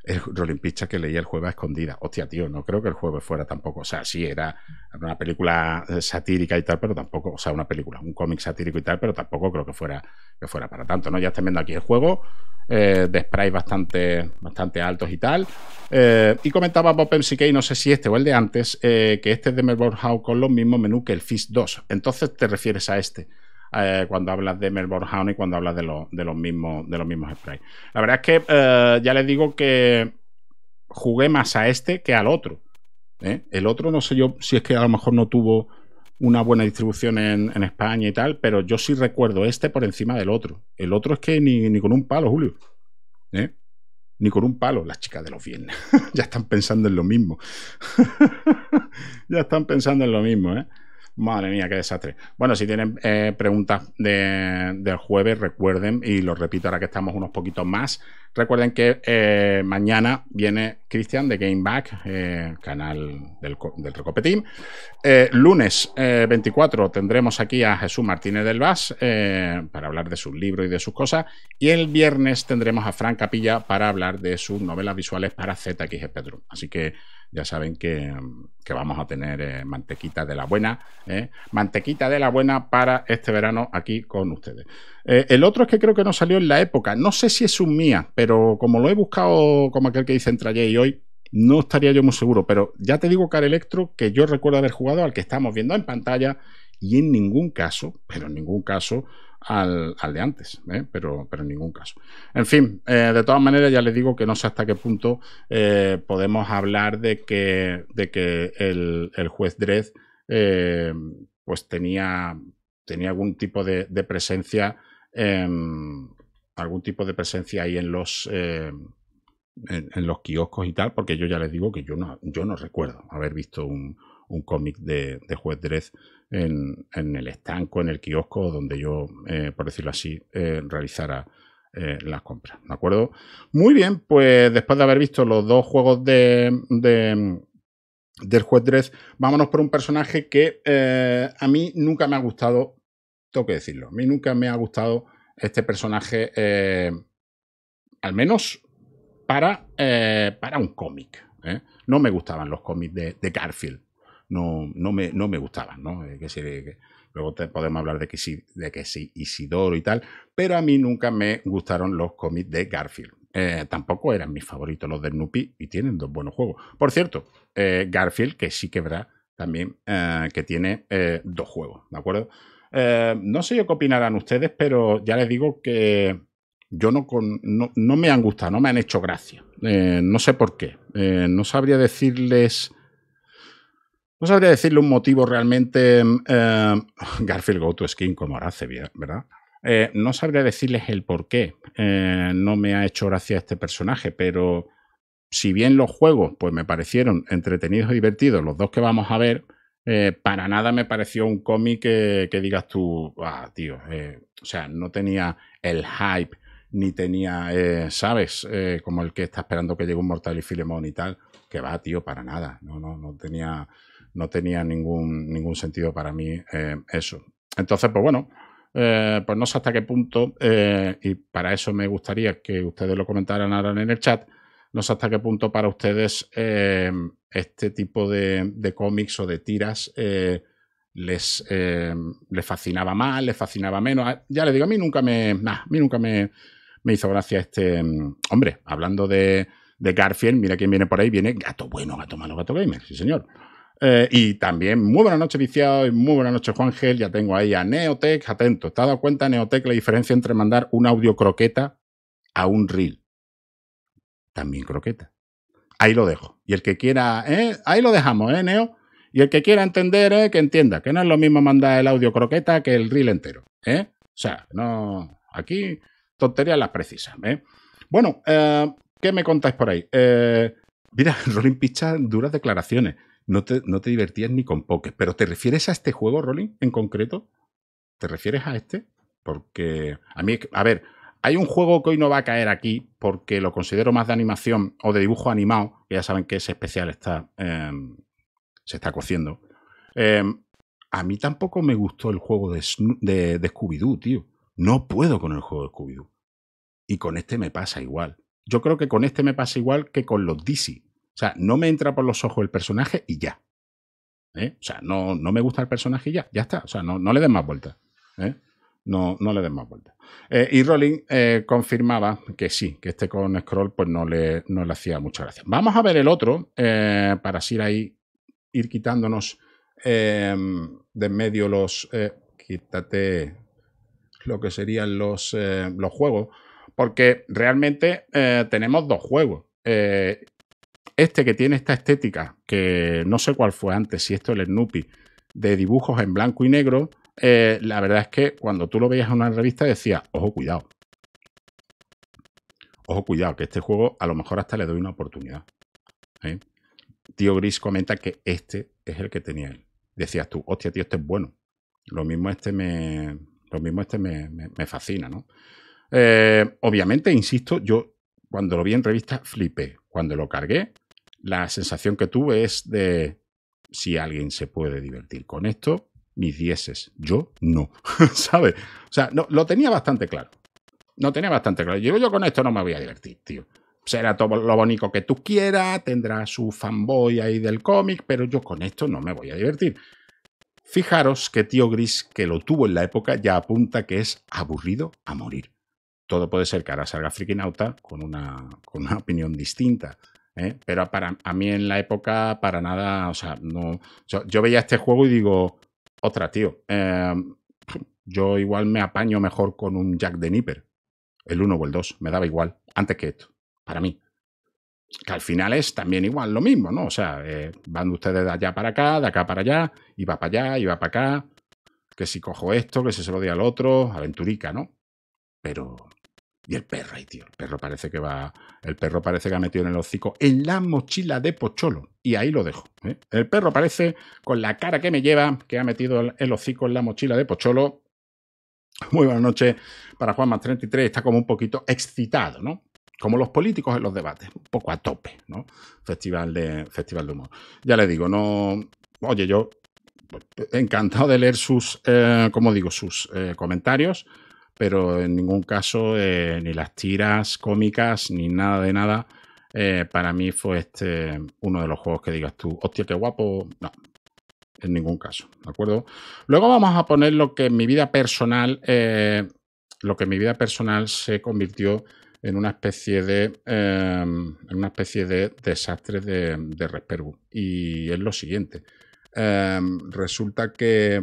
el Rolling que leía el juego a escondida. Hostia, tío, no creo que el juego fuera tampoco. O sea, sí, era una película eh, satírica y tal, pero tampoco, o sea, una película, un cómic satírico y tal, pero tampoco creo que fuera, que fuera para tanto, ¿no? Ya estén viendo aquí el juego. Eh, de sprays bastante, bastante altos y tal. Eh, y comentaba Bob MCK, no sé si este o el de antes, que este es de Melbourne House con los mismos menú que el fish 2. Entonces te refieres a este. Eh, cuando hablas de Melbourne Hound y cuando hablas de, lo, de, los, mismos, de los mismos sprays. La verdad es que eh, ya les digo que jugué más a este que al otro. ¿eh? El otro no sé yo si es que a lo mejor no tuvo una buena distribución en, España y tal, pero yo sí recuerdo este por encima del otro. El otro es que ni, ni con un palo, Julio. ¿Eh? Ni con un palo, las chicas de los viernes. *laughs* ya están pensando en lo mismo. *laughs* ya están pensando en lo mismo, ¿eh? Madre mía, qué desastre. Bueno, si tienen eh, preguntas del jueves, recuerden, y lo repito ahora que estamos unos poquitos más, recuerden que eh, mañana viene Cristian de Game Back, eh, canal del, del Recopetín. lunes 24 tendremos aquí a Jesús Martínez del Vaz para hablar de sus libros y de sus cosas. Y el viernes tendremos a Frank Capilla para hablar de sus novelas visuales para ZX Pedro. Así que ya saben mm, que, vamos a tener eh, mantequita de la buena, ¿eh? mantequita de la buena para este verano aquí con ustedes. Eh, el otro es que creo que no salió en la época, no sé si es un mía, pero como lo he buscado como aquel que dice entre ayer y hoy, no estaría yo muy seguro, pero ya te digo, Car Electro, que yo recuerdo haber jugado al que estamos viendo en pantalla y en ningún caso, pero en ningún caso, al, de antes, ¿eh? pero, en ningún caso. En fin, eh, de todas maneras ya les digo que no sé hasta qué punto eh, podemos hablar de que, de que el, juez Dredd pues tenía, tenía algún tipo de, presencia, em, algún tipo de presencia ahí en los... En, los kioscos y tal, porque yo ya les digo que yo no, yo no recuerdo haber visto un, un cómic de, de Juez Dredd en, el estanco, en el kiosco donde yo, eh, por decirlo así, eh, realizara eh, las compras. ¿De acuerdo? Muy bien, pues después de haber visto los dos juegos de, del juez Dredd, vámonos por un personaje que a mí nunca me ha gustado, tengo que decirlo, a mí nunca me ha gustado este personaje, al menos para, para un cómic. No me gustaban los cómics de Garfield no, no, me, no me gustaban, ¿no? Eh, luego podemos hablar de que, sí de que sí Isidoro y tal, pero a mí nunca me gustaron los cómics de Garfield. Eh, tampoco eran mis favoritos los de Snoopy y tienen dos buenos juegos. Por cierto, eh, Garfield, que sí que verá también, que tiene dos juegos, ¿de acuerdo? no sé yo qué opinarán ustedes, pero ya les digo que yo no, no, me han gustado, no me han hecho gracia. no sé por qué. no sabría decirles no sabría decirle un motivo realmente. Mm, eh, *laughs* Garfield Go to Skin, como bien, ¿verdad? Eh, no sabría decirles el por qué. Eh, no me ha hecho gracia este personaje, pero si bien los juegos pues, me parecieron entretenidos y divertidos, los dos que vamos a ver, para nada me pareció un cómic que, digas tú, ah, tío, o sea, no tenía el hype, ni tenía, ¿sabes? como el que está esperando que llegue un Mortal y Filemón y tal, que va, tío, para nada. No, no, no tenía no tenía ningún, ningún sentido para mí eh, eso. Entonces, pues bueno, eh, pues no sé hasta qué punto, eh, y para eso me gustaría que ustedes lo comentaran ahora en el chat, no sé hasta qué punto para ustedes este tipo de, de, cómics o de tiras les, les, fascinaba más, les fascinaba menos. Ah, ya le digo, a mí nunca me, mí nunca me, me hizo gracia este mm, hombre, hablando de de Garfield, mira quién viene por ahí, viene Gato Bueno, Gato Malo, Gato Gamer, sí señor. Eh, y también, muy buena noche, viciado, y muy buena noche, Juan Gel. Ya tengo ahí a Neotech, atento. ¿Te has dado cuenta, Neotech, la diferencia entre mandar un audio croqueta a un reel? También croqueta. Ahí lo dejo. Y el que quiera, ¿eh? ahí lo dejamos, ¿eh, Neo? Y el que quiera entender, ¿eh? que entienda, que no es lo mismo mandar el audio croqueta que el reel entero, O sea, no, aquí tonterías las precisas, Bueno, ¿qué me contáis por ahí? mira, *laughs* Rolín Picha, duras declaraciones no te, divertías ni con Poké. ¿Pero te refieres a este juego, Rolling, en concreto? ¿Te refieres a este? Porque a mí, a ver, hay un juego que hoy no va a caer aquí porque lo considero más de animación o de dibujo animado, ya saben que ese especial está, em, se está cociendo. Em, a mí tampoco me gustó el juego de, de, de Scooby-Doo, tío. No puedo con el juego de Scooby-Doo. Y con este me pasa igual. Yo creo que con este me pasa igual que con los DC. O sea, no me entra por los ojos el personaje y ya. ¿Eh? O sea, no, me gusta el personaje y ya, ya está. O sea, no, le den más vueltas. ¿eh? No, no le den más vueltas. Eh, y Rowling confirmaba que sí, que este con Scroll pues no le, no hacía mucha gracia. Vamos a ver el otro para ir ahí, ir quitándonos em, de medio los... quítate lo que serían los, los juegos, porque realmente tenemos dos juegos. Este que tiene esta estética, que no sé cuál fue antes, si esto es el Snoopy, de dibujos en blanco y negro, eh, la verdad es que cuando tú lo veías en una revista decía, ojo, cuidado. Ojo, cuidado, que este juego a lo mejor hasta le doy una oportunidad. ¿eh? Tío Gris comenta que este es el que tenía él. Decías tú, hostia, tío, este es bueno. Lo mismo este me, lo mismo este fascina, ¿no? Eh, obviamente, insisto, yo cuando lo vi en revista flipé. Cuando lo cargué, la sensación que tuve es de si alguien se puede divertir con esto, mis dieces, yo no, *laughs* ¿sabes? O sea, no, lo tenía bastante claro. No tenía bastante claro. Yo, con esto no me voy a divertir, tío. Será todo lo bonito que tú quieras, tendrá su fanboy ahí del cómic, pero yo con esto no me voy a divertir. Fijaros que Tío Gris, que lo tuvo en la época, ya apunta que es aburrido a morir. Todo puede ser que ahora salga out con una, con una opinión distinta ¿eh? Pero para, a mí en la época, para nada, o sea, no. Yo, veía este juego y digo, otra, tío. Em, *clears throat* yo igual me apaño mejor con un Jack de Nipper. El 1 o el 2, me daba igual, antes que esto, para mí. Que al final es también igual lo mismo, ¿no? O sea, eh, van ustedes de allá para acá, de acá para allá, y va para allá, y va para acá. Que si cojo esto, que si se lo di al otro, aventurica, ¿no? Pero y el perro ahí, tío. El perro parece que va. El perro parece que ha metido en el hocico en la mochila de Pocholo. Y ahí lo dejo. ¿eh? El perro parece, con la cara que me lleva, que ha metido el hocico en la mochila de Pocholo. Muy buenas noches para Juan más 33. Está como un poquito excitado, ¿no? Como los políticos en los debates, un poco a tope, ¿no? Festival de, Festival de Humor. Ya le digo, no. Oye, yo eh, encantado de leer sus, eh, como digo, sus comentarios pero en ningún caso eh, ni las tiras cómicas ni nada de nada. Eh, para mí fue este uno de los juegos que digas tú, hostia, qué guapo. No, en ningún caso, ¿de acuerdo? Luego vamos a poner lo que en mi vida personal, eh, lo que mi vida personal se convirtió en una especie de, en una especie de desastre de, de Y es lo siguiente. resulta que...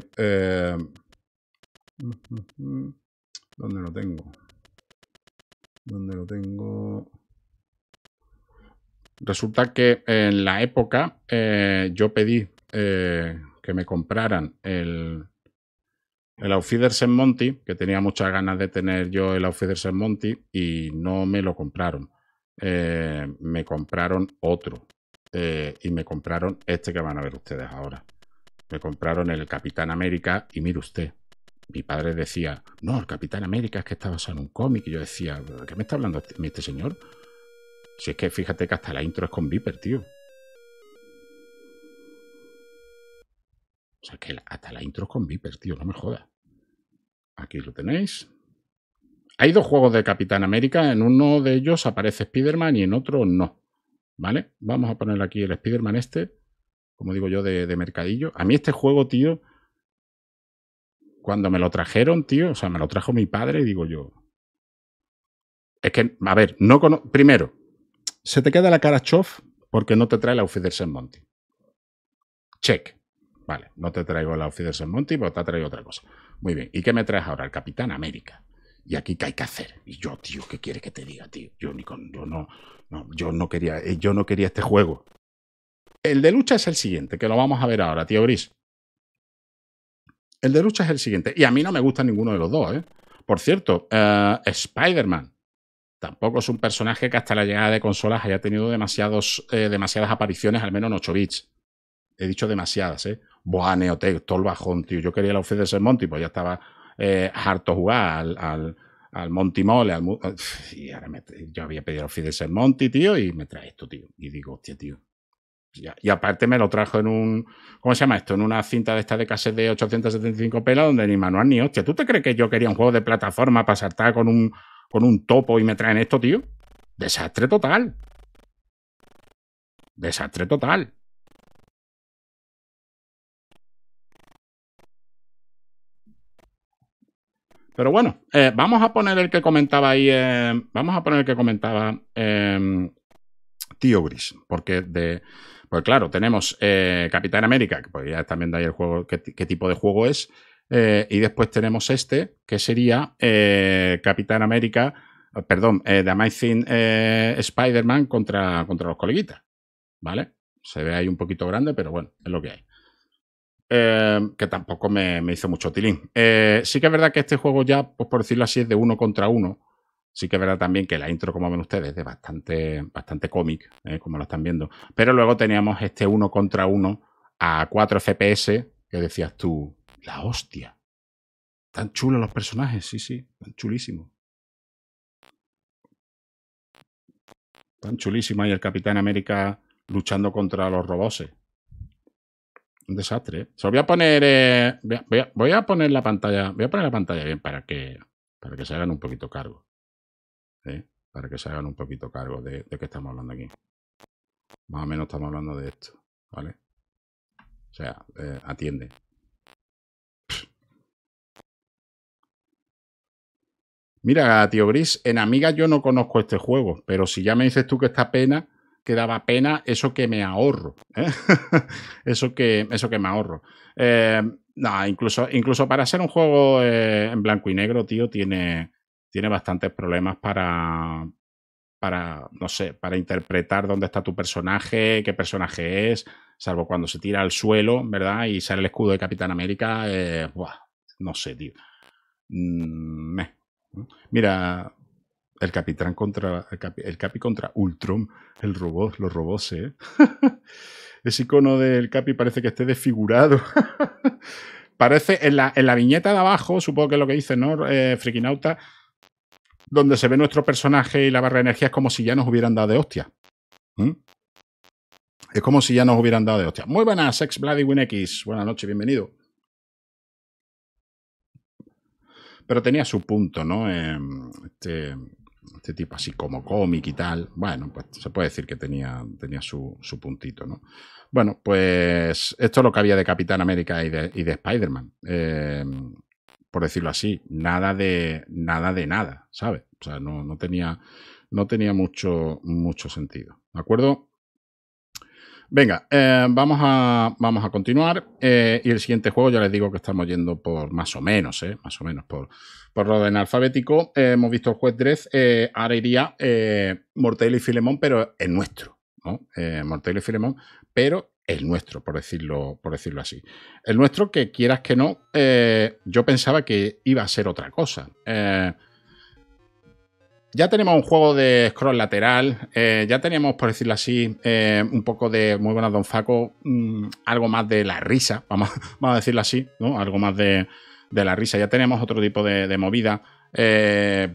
¿Dónde lo tengo? ¿Dónde lo tengo? Resulta que en la época eh, yo pedí eh, que me compraran el, el en Monty, que tenía muchas ganas de tener yo el en Monty y no me lo compraron. Eh, me compraron otro y me compraron este que van a ver ustedes ahora. Me compraron el Capitán América y mire usted, mi padre decía, no, el Capitán América es que está basado en un cómic. Y yo decía, ¿de qué me está hablando este, este, señor? Si es que fíjate que hasta la intro es con Viper, tío. O sea, que hasta la intro es con Viper, tío, no me jodas. Aquí lo tenéis. Hay dos juegos de Capitán América. En uno de ellos aparece Spider-Man y en otro no. ¿Vale? Vamos a poner aquí el Spider-Man este, como digo yo, de mercadillo. A mí este juego, tío, cuando me lo trajeron, tío, o sea, me lo trajo mi padre y digo yo. Es que, a ver, no cono primero, se te queda la cara chof porque no te trae la en Monty. Check. Vale, no te traigo la en Monty, pero te ha traído otra cosa. Muy bien. ¿Y qué me traes ahora? El Capitán América. Y aquí, ¿qué hay que hacer? Y yo, tío, ¿qué quieres que te diga, tío? Yo, ni con, yo, no, yo, no quería, eh, yo no quería este juego. El de lucha es el siguiente, que lo vamos a ver ahora, tío Gris. El de lucha es el siguiente. Y a mí no me gusta ninguno de los dos, ¿eh? Por cierto, eh, Spider-Man. Tampoco es un personaje que hasta la llegada de consolas haya tenido demasiados, eh, demasiadas apariciones, al menos en 8 bits. He dicho demasiadas, ¿eh? Buah, Neotech, todo el bajón, tío. Yo quería la UC de Monty, pues ya estaba eh, harto jugar al, al, Monty Mole. Al, y yo había pedido la de ser Monty, tío, y me trae esto, tío. Y digo, hostia, tío. Y, aparte me lo trajo en un. ¿Cómo se llama esto? En una cinta de esta de cassette de 875 pelas donde ni manual ni hostia. ¿Tú te crees que yo quería un juego de plataforma para saltar con un, con un topo y me traen esto, tío? Desastre total. Desastre total. Pero bueno, eh, vamos a poner el que comentaba ahí. Eh, vamos a poner el que comentaba eh, Tío Gris. Porque de, pues claro, tenemos eh, Capitán América, que pues ya también ahí el juego, qué, tipo de juego es. Eh, y después tenemos este, que sería eh, Capitán América, perdón, The Amazing Spider-Man contra, contra los coleguitas. ¿Vale? Se ve ahí un poquito grande, pero bueno, es lo que hay. que tampoco me, hizo mucho tilín. sí que es verdad que este juego ya, pues por decirlo así, es de uno contra uno. Sí que es verdad también que la intro, como ven ustedes, es bastante, bastante cómic, ¿eh? como lo están viendo. Pero luego teníamos este uno contra uno a 4 FPS que decías tú, la hostia. Tan chulos los personajes, sí, sí, tan chulísimos. Tan chulísimo y el Capitán América luchando contra los roboses. Un desastre. ¿eh? Se voy a poner. Eh, voy, a, poner la pantalla. Voy a poner la pantalla bien para que, para que se hagan un poquito cargo para que se hagan un poquito cargo de, que estamos hablando aquí. Más o menos estamos hablando de esto, ¿vale? O sea, eh, atiende. Mira, tío Gris, en Amiga yo no conozco este juego, pero si ya me dices tú que está pena, que daba pena, eso que me ahorro. ¿eh? *laughs* eso, que, eso que me ahorro. Eh, no, incluso, incluso para ser un juego en blanco y negro, tío, tiene, tiene bastantes problemas para, para, no sé, para interpretar dónde está tu personaje, qué personaje es, salvo cuando se tira al suelo, ¿verdad? Y sale el escudo de Capitán América, eh, buah, no sé, tío. Mm, Mira, el Capitán contra, el Capi, contra Ultron, el robot, los robots, ¿eh? *laughs* Ese icono del Capi parece que esté desfigurado. *laughs* parece, en la, viñeta de abajo, supongo que es lo que dice, ¿no? Eh, Frikinauta, donde se ve nuestro personaje y la barra de energía es como si ya nos hubieran dado de hostia. ¿Mm? Es como si ya nos hubieran dado de hostia. Muy buenas, Sex Bloody Win X. Buenas noches, bienvenido. Pero tenía su punto, ¿no? Em, este, este, tipo así como cómic y tal. Bueno, pues se puede decir que tenía, tenía su, puntito, ¿no? Bueno, pues esto es lo que había de Capitán América y de, y de Spider-Man. Eh, por decirlo así, nada de nada, de nada ¿sabes? O sea, no, tenía, no tenía mucho, mucho sentido, ¿de acuerdo? Venga, eh, vamos, a, vamos a continuar. Eh, y el siguiente juego, ya les digo que estamos yendo por más o menos, ¿eh? más o menos por, por orden alfabético. hemos visto el juez Drez, ahora iría Mortel y Filemón, pero es nuestro. ¿no? Mortel y Filemón, pero el nuestro, por decirlo, por decirlo así. El nuestro que quieras que no, eh, yo pensaba que iba a ser otra cosa. Eh, ya tenemos un juego de scroll lateral, eh, ya teníamos, por decirlo así, un poco de muy buenas Don Faco, mm, algo más de la risa, vamos, *laughs* vamos, a decirlo así, ¿no? Algo más de, la risa. Ya tenemos otro tipo de, movida. Eh,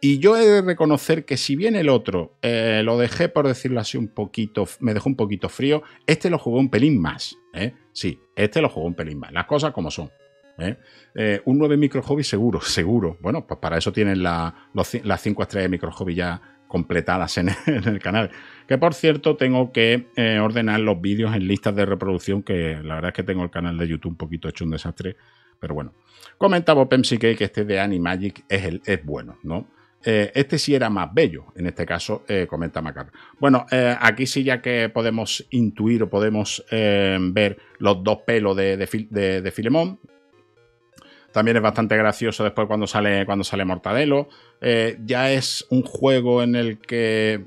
y yo he de reconocer que si bien el otro eh, lo dejé, por decirlo así, un poquito, me dejó un poquito frío, este lo jugó un pelín más. ¿eh? Sí, este lo jugó un pelín más. Las cosas como son. ¿eh? un 9 micro hobby seguro, *laughs* seguro. Bueno, pues para eso tienen la, las 5 estrellas de micro hobby ya completadas *laughs* en, el canal. Que por cierto, tengo que ordenar los vídeos en listas de reproducción, que la verdad es que tengo el canal de YouTube un poquito hecho un desastre. Pero bueno, comentaba PMCK que este de Animagic es, el, es bueno, ¿no? Eh, este sí era más bello, en este caso, eh, comenta Macar. Bueno, eh, aquí sí ya que podemos intuir o podemos ver los dos pelos de, Filemón. También es bastante gracioso después cuando sale, cuando sale Mortadelo. ya es un juego en el que,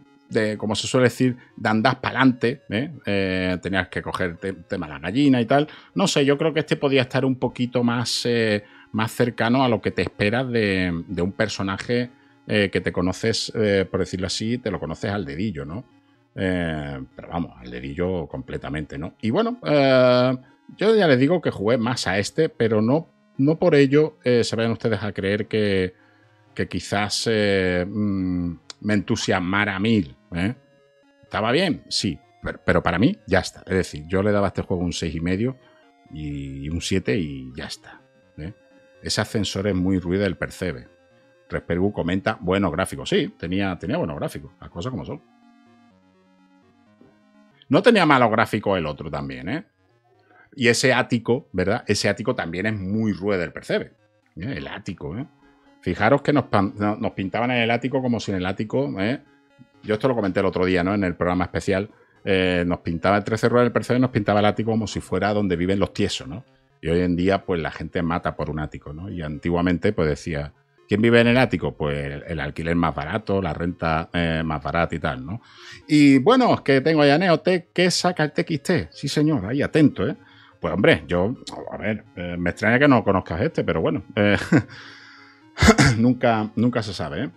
como se suele decir, de andas para adelante. tenías que coger tema la gallina y tal. No sé, yo creo que este podía estar un poquito más, más cercano a lo que te esperas de, un personaje eh, que te conoces, eh, por decirlo así, te lo conoces al dedillo, ¿no? Eh, pero vamos, al dedillo completamente, ¿no? Y bueno, yo ya les digo que jugué más a este, pero no, no por ello se vayan ustedes a creer que, quizás mm, me entusiasmara a mil. ¿Estaba bien? Sí, pero, para mí ya está. Es decir, yo le daba a este juego un 6,5 y, y un 7 y ya está. Ese ascensor es muy ruido el percebe. Perú comenta buenos gráficos. Sí, tenía, tenía buenos gráficos, las cosas como son. No tenía malos gráficos el otro también, ¿eh? Y ese ático, ¿verdad? Ese ático también es muy rueda del percebe. ¿eh? El ático, ¿eh? Fijaros que nos, pintaban en el ático como si en el ático, ¿eh? Yo esto lo comenté el otro día, ¿no? En el programa especial. Eh, nos pintaba el 13 ruedas del percebe, nos pintaba el ático como si fuera donde viven los tiesos, ¿no? Y hoy en día, pues la gente mata por un ático, ¿no? Y antiguamente, pues decía, ¿Quién vive en el ático? Pues el, alquiler más barato, la renta eh, más barata y tal, ¿no? Y bueno, es que tengo ya Neotec que saca el TXT. Sí, señor, ahí atento, ¿eh? Pues hombre, yo, a ver, eh, me extraña que no conozcas este, pero bueno, eh, *laughs* nunca, nunca se sabe, ¿eh?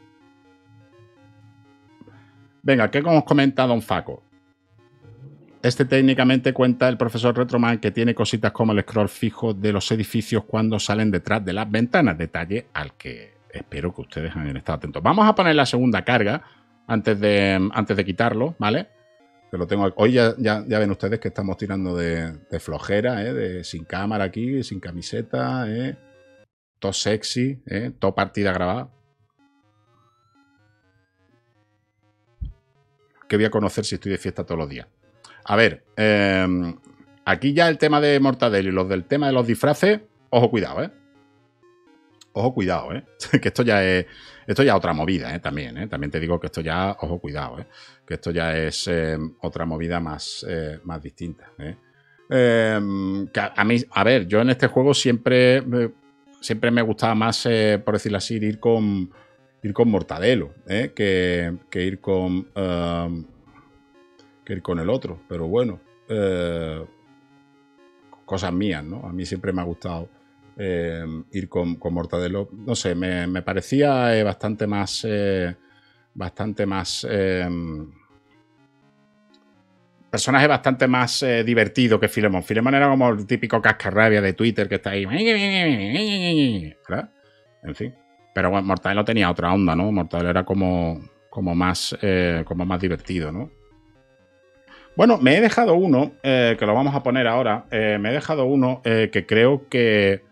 Venga, ¿qué os comenta Don Faco? Este técnicamente cuenta el profesor Retroman que tiene cositas como el scroll fijo de los edificios cuando salen detrás de las ventanas, detalle al que espero que ustedes hayan estado atentos. Vamos a poner la segunda carga antes de, antes de quitarlo, ¿vale? tengo. Hoy ya, ya, ven ustedes que estamos tirando de, flojera, ¿eh? sin cámara aquí, sin camiseta, ¿eh? todo sexy, ¿eh? todo partida grabada. Que voy a conocer si estoy de fiesta todos los días. A ver, em, aquí ya el tema de Mortadelo y los del tema de los disfraces, ojo, cuidado, ¿eh? ojo, cuidado, ¿eh? *laughs* que esto ya es esto ya otra movida, ¿eh? También, ¿eh? También te digo que esto ya, ojo, cuidado, ¿eh? Que esto ya es eh, otra movida más, eh, más distinta, ¿eh? em, a, mí, a ver, yo en este juego siempre, siempre me gustaba más, por decirlo así, ir con, ir con Mortadelo, que, que, ir con... Em, que ir con el otro, pero bueno, cosas mías, ¿no? A mí siempre me ha gustado Em, ir con, Mortadelo. No sé, me, parecía eh, bastante más. Eh, bastante más. Em, personaje bastante más eh, divertido que Filemón. Filemón era como el típico cascarrabia de Twitter que está ahí. En fin. Pero bueno, Mortadelo tenía otra onda, ¿no? Mortadelo era como, como, más, como más divertido, ¿no? Bueno, me he dejado uno, que lo vamos a poner ahora, me he dejado uno que creo que,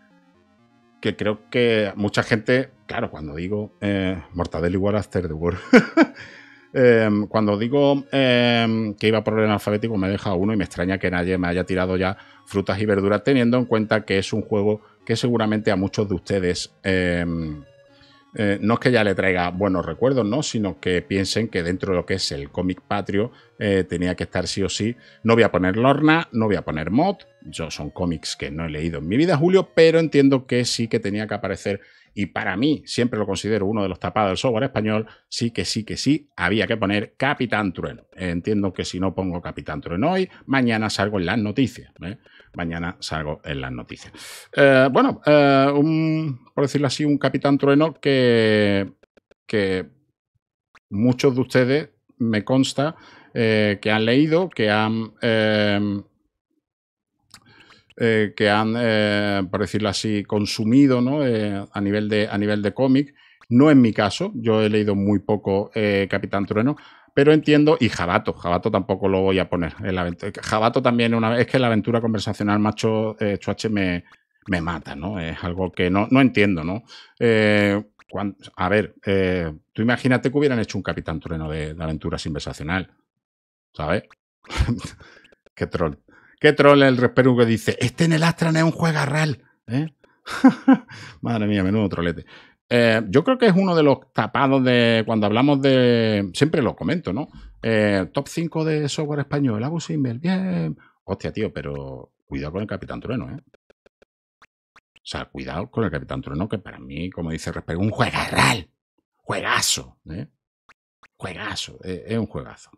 que creo que mucha gente, claro, cuando digo eh, Mortadel igual After the World, *laughs* em, cuando digo em, que iba por el alfabético me deja uno y me extraña que nadie me haya tirado ya frutas y verduras, teniendo en cuenta que es un juego que seguramente a muchos de ustedes em, eh, no es que ya le traiga buenos recuerdos, ¿no? Sino que piensen que dentro de lo que es el cómic patrio eh, tenía que estar sí o sí. No voy a poner Lorna, no voy a poner Mod. Yo son cómics que no he leído en mi vida, Julio, pero entiendo que sí que tenía que aparecer. Y para mí, siempre lo considero uno de los tapados del software español, sí que sí que sí, había que poner Capitán Trueno. Entiendo que si no pongo Capitán Trueno hoy, mañana salgo en las noticias. ¿eh? mañana salgo en las noticias. Eh, bueno, eh, por decirlo así, un capitán trueno que, muchos de ustedes me consta eh, que han leído, que han... Em, que han, por decirlo así, consumido a nivel de, a nivel de cómic. No en mi caso, yo he leído muy poco Capitán Trueno, pero entiendo, y Jabato, Jabato tampoco lo voy a poner. Jabato también, una vez, es que la aventura conversacional macho eh, chuache me, mata, ¿no? Es algo que no, no entiendo, ¿no? Eh, a ver, eh, tú imagínate que hubieran hecho un Capitán Trueno de, aventuras conversacional, ¿sabes? *laughs* Qué troll. Qué troll el Resperu que dice, este en el Astran es un juega real, ¿eh? *laughs* Madre mía, menudo trolete. Eh, yo creo que es uno de los tapados de cuando hablamos de. Siempre lo comento, ¿no? Eh, top 5 de software español, Abu Inver, bien. Hostia, tío, pero cuidado con el Capitán Trueno, ¿eh? O sea, cuidado con el Capitán Trueno, que para mí, como dice Respecto, un juegarral. Juegazo, ¿eh? Juegazo, eh, es un juegazo.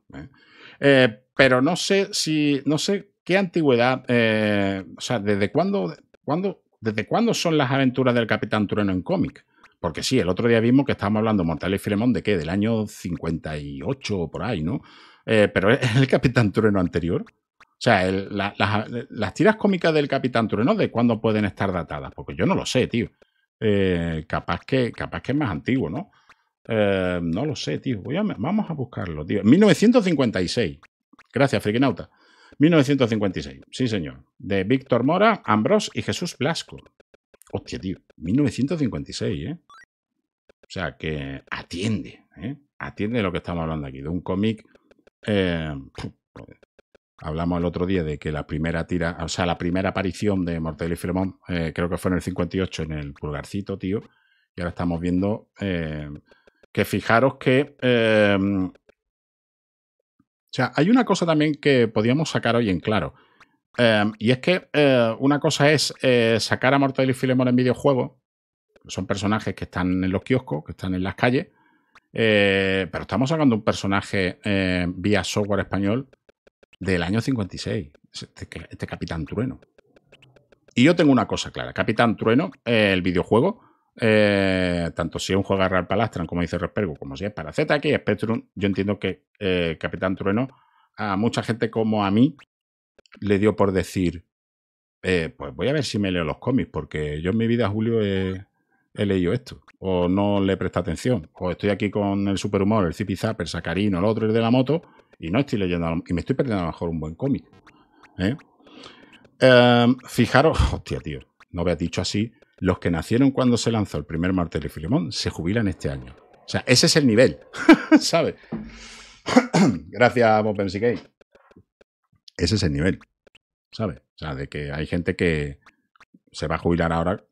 pero no sé si. No sé qué antigüedad. o sea, ¿desde cuándo, cuándo, ¿desde cuándo son las aventuras del Capitán Trueno en cómic? Porque sí, el otro día vimos que estábamos hablando Mortal y Filemón, de qué, del año 58 o por ahí, ¿no? Eh, pero es el Capitán Trueno anterior. O sea, las, tiras cómicas del Capitán Trueno, ¿de cuándo pueden estar datadas? Porque yo no lo sé, tío. Eh, capaz, que, capaz que es más antiguo, ¿no? Eh, no lo sé, tío. vamos a buscarlo, tío. 1956. Gracias, Frikinauta. 1956, sí, señor. De Víctor Mora, Ambrose y Jesús Blasco. Hostia, tío. 1956, ¿eh? O sea, que atiende, ¿eh? atiende lo que estamos hablando aquí, de un cómic. Eh, hablamos el otro día de que la primera tira, o sea, la primera aparición de Mortel y Filemón, eh, creo que fue en el 58, en el pulgarcito, tío. Y ahora estamos viendo que fijaros que. o sea, hay una cosa también que podíamos sacar hoy en claro. y es que una cosa es sacar a Mortel y Filemón en videojuego son personajes que están en los kioscos, que están en las calles, eh, pero estamos sacando un personaje eh, vía software español del año 56, este, este, este, Capitán Trueno. Y yo tengo una cosa clara, Capitán Trueno, eh, el videojuego, tanto si es un juego de Real Palastran, como dice Respergo, como si es para ZX, Spectrum, yo entiendo que Capitán Trueno a mucha gente como a mí le dio por decir, pues voy a ver si me leo los cómics, porque yo en mi vida, Julio, he, he leído esto, o no le presta atención, o estoy aquí con el superhumor, el Zippy zapper sacarino, el otro, el de la moto, y no estoy leyendo, y me estoy perdiendo a lo mejor un buen cómic. ¿eh? Em, fijaros, *laughs* hostia, tío, no veas dicho así, los que nacieron cuando se lanzó el primer martel de Filemón se jubilan este año. O sea, ese es el nivel, *laughs* ¿sabes? *coughs* Gracias, Bob Siquei Ese es el nivel, ¿sabes? O sea, de que hay gente que se va a jubilar ahora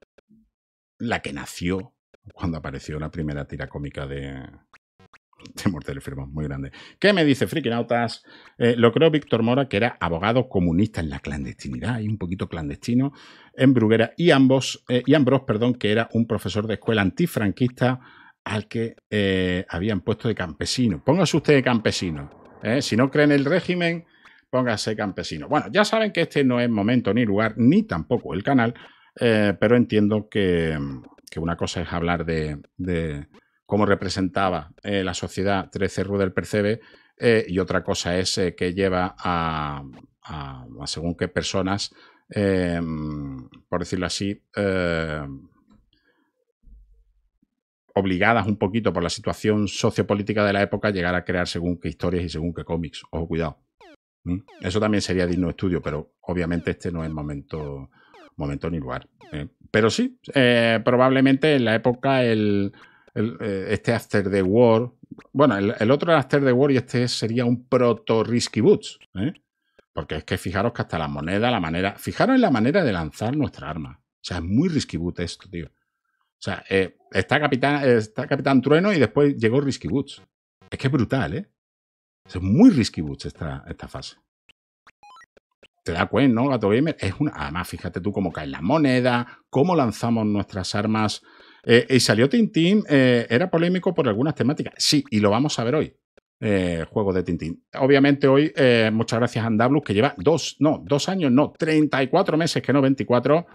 la que nació cuando apareció la primera tira cómica de, de Mortel Firmón, muy grande. ¿Qué me dice Frikinautas? Eh, lo creo Víctor Mora, que era abogado comunista en la clandestinidad y un poquito clandestino en Bruguera, y ambos, eh, y Ambros, perdón, que era un profesor de escuela antifranquista al que eh, habían puesto de campesino. Póngase usted de campesino. ¿eh? Si no cree en el régimen, póngase campesino. Bueno, ya saben que este no es momento ni lugar, ni tampoco el canal eh, pero entiendo que, una cosa es hablar de, cómo representaba eh, la sociedad 13 Rudel Percebe eh, y otra cosa es que lleva a, según qué personas, por decirlo así, obligadas un poquito por la situación sociopolítica de la época llegar a crear según qué historias y según qué cómics. Ojo, cuidado. Eso también sería digno de estudio, pero obviamente este no es el momento momento ni lugar. Eh. Pero sí, eh, probablemente en la época el, eh, este After the War, bueno, el, otro After the War y este sería un proto Risky Boots. Porque es que fijaros que hasta la moneda, la manera, fijaros en la manera de lanzar nuestra arma. O sea, es muy Risky Boots esto, tío. O sea, está, Capitán, está Capitán Trueno y después llegó Risky Boots. Es que es brutal, ¿eh? Es muy Risky Boots esta, esta fase te da cuenta, ¿no? Gato Gamer es una. Además, fíjate tú cómo caen las monedas, cómo lanzamos nuestras armas. Eh, y salió Tintín, eh, era polémico por algunas temáticas. Sí, y lo vamos a ver hoy. Eh, juego de Tintín. Obviamente hoy, muchas gracias a Andablus, que lleva dos, no, dos años, no, 34 meses, que no 24.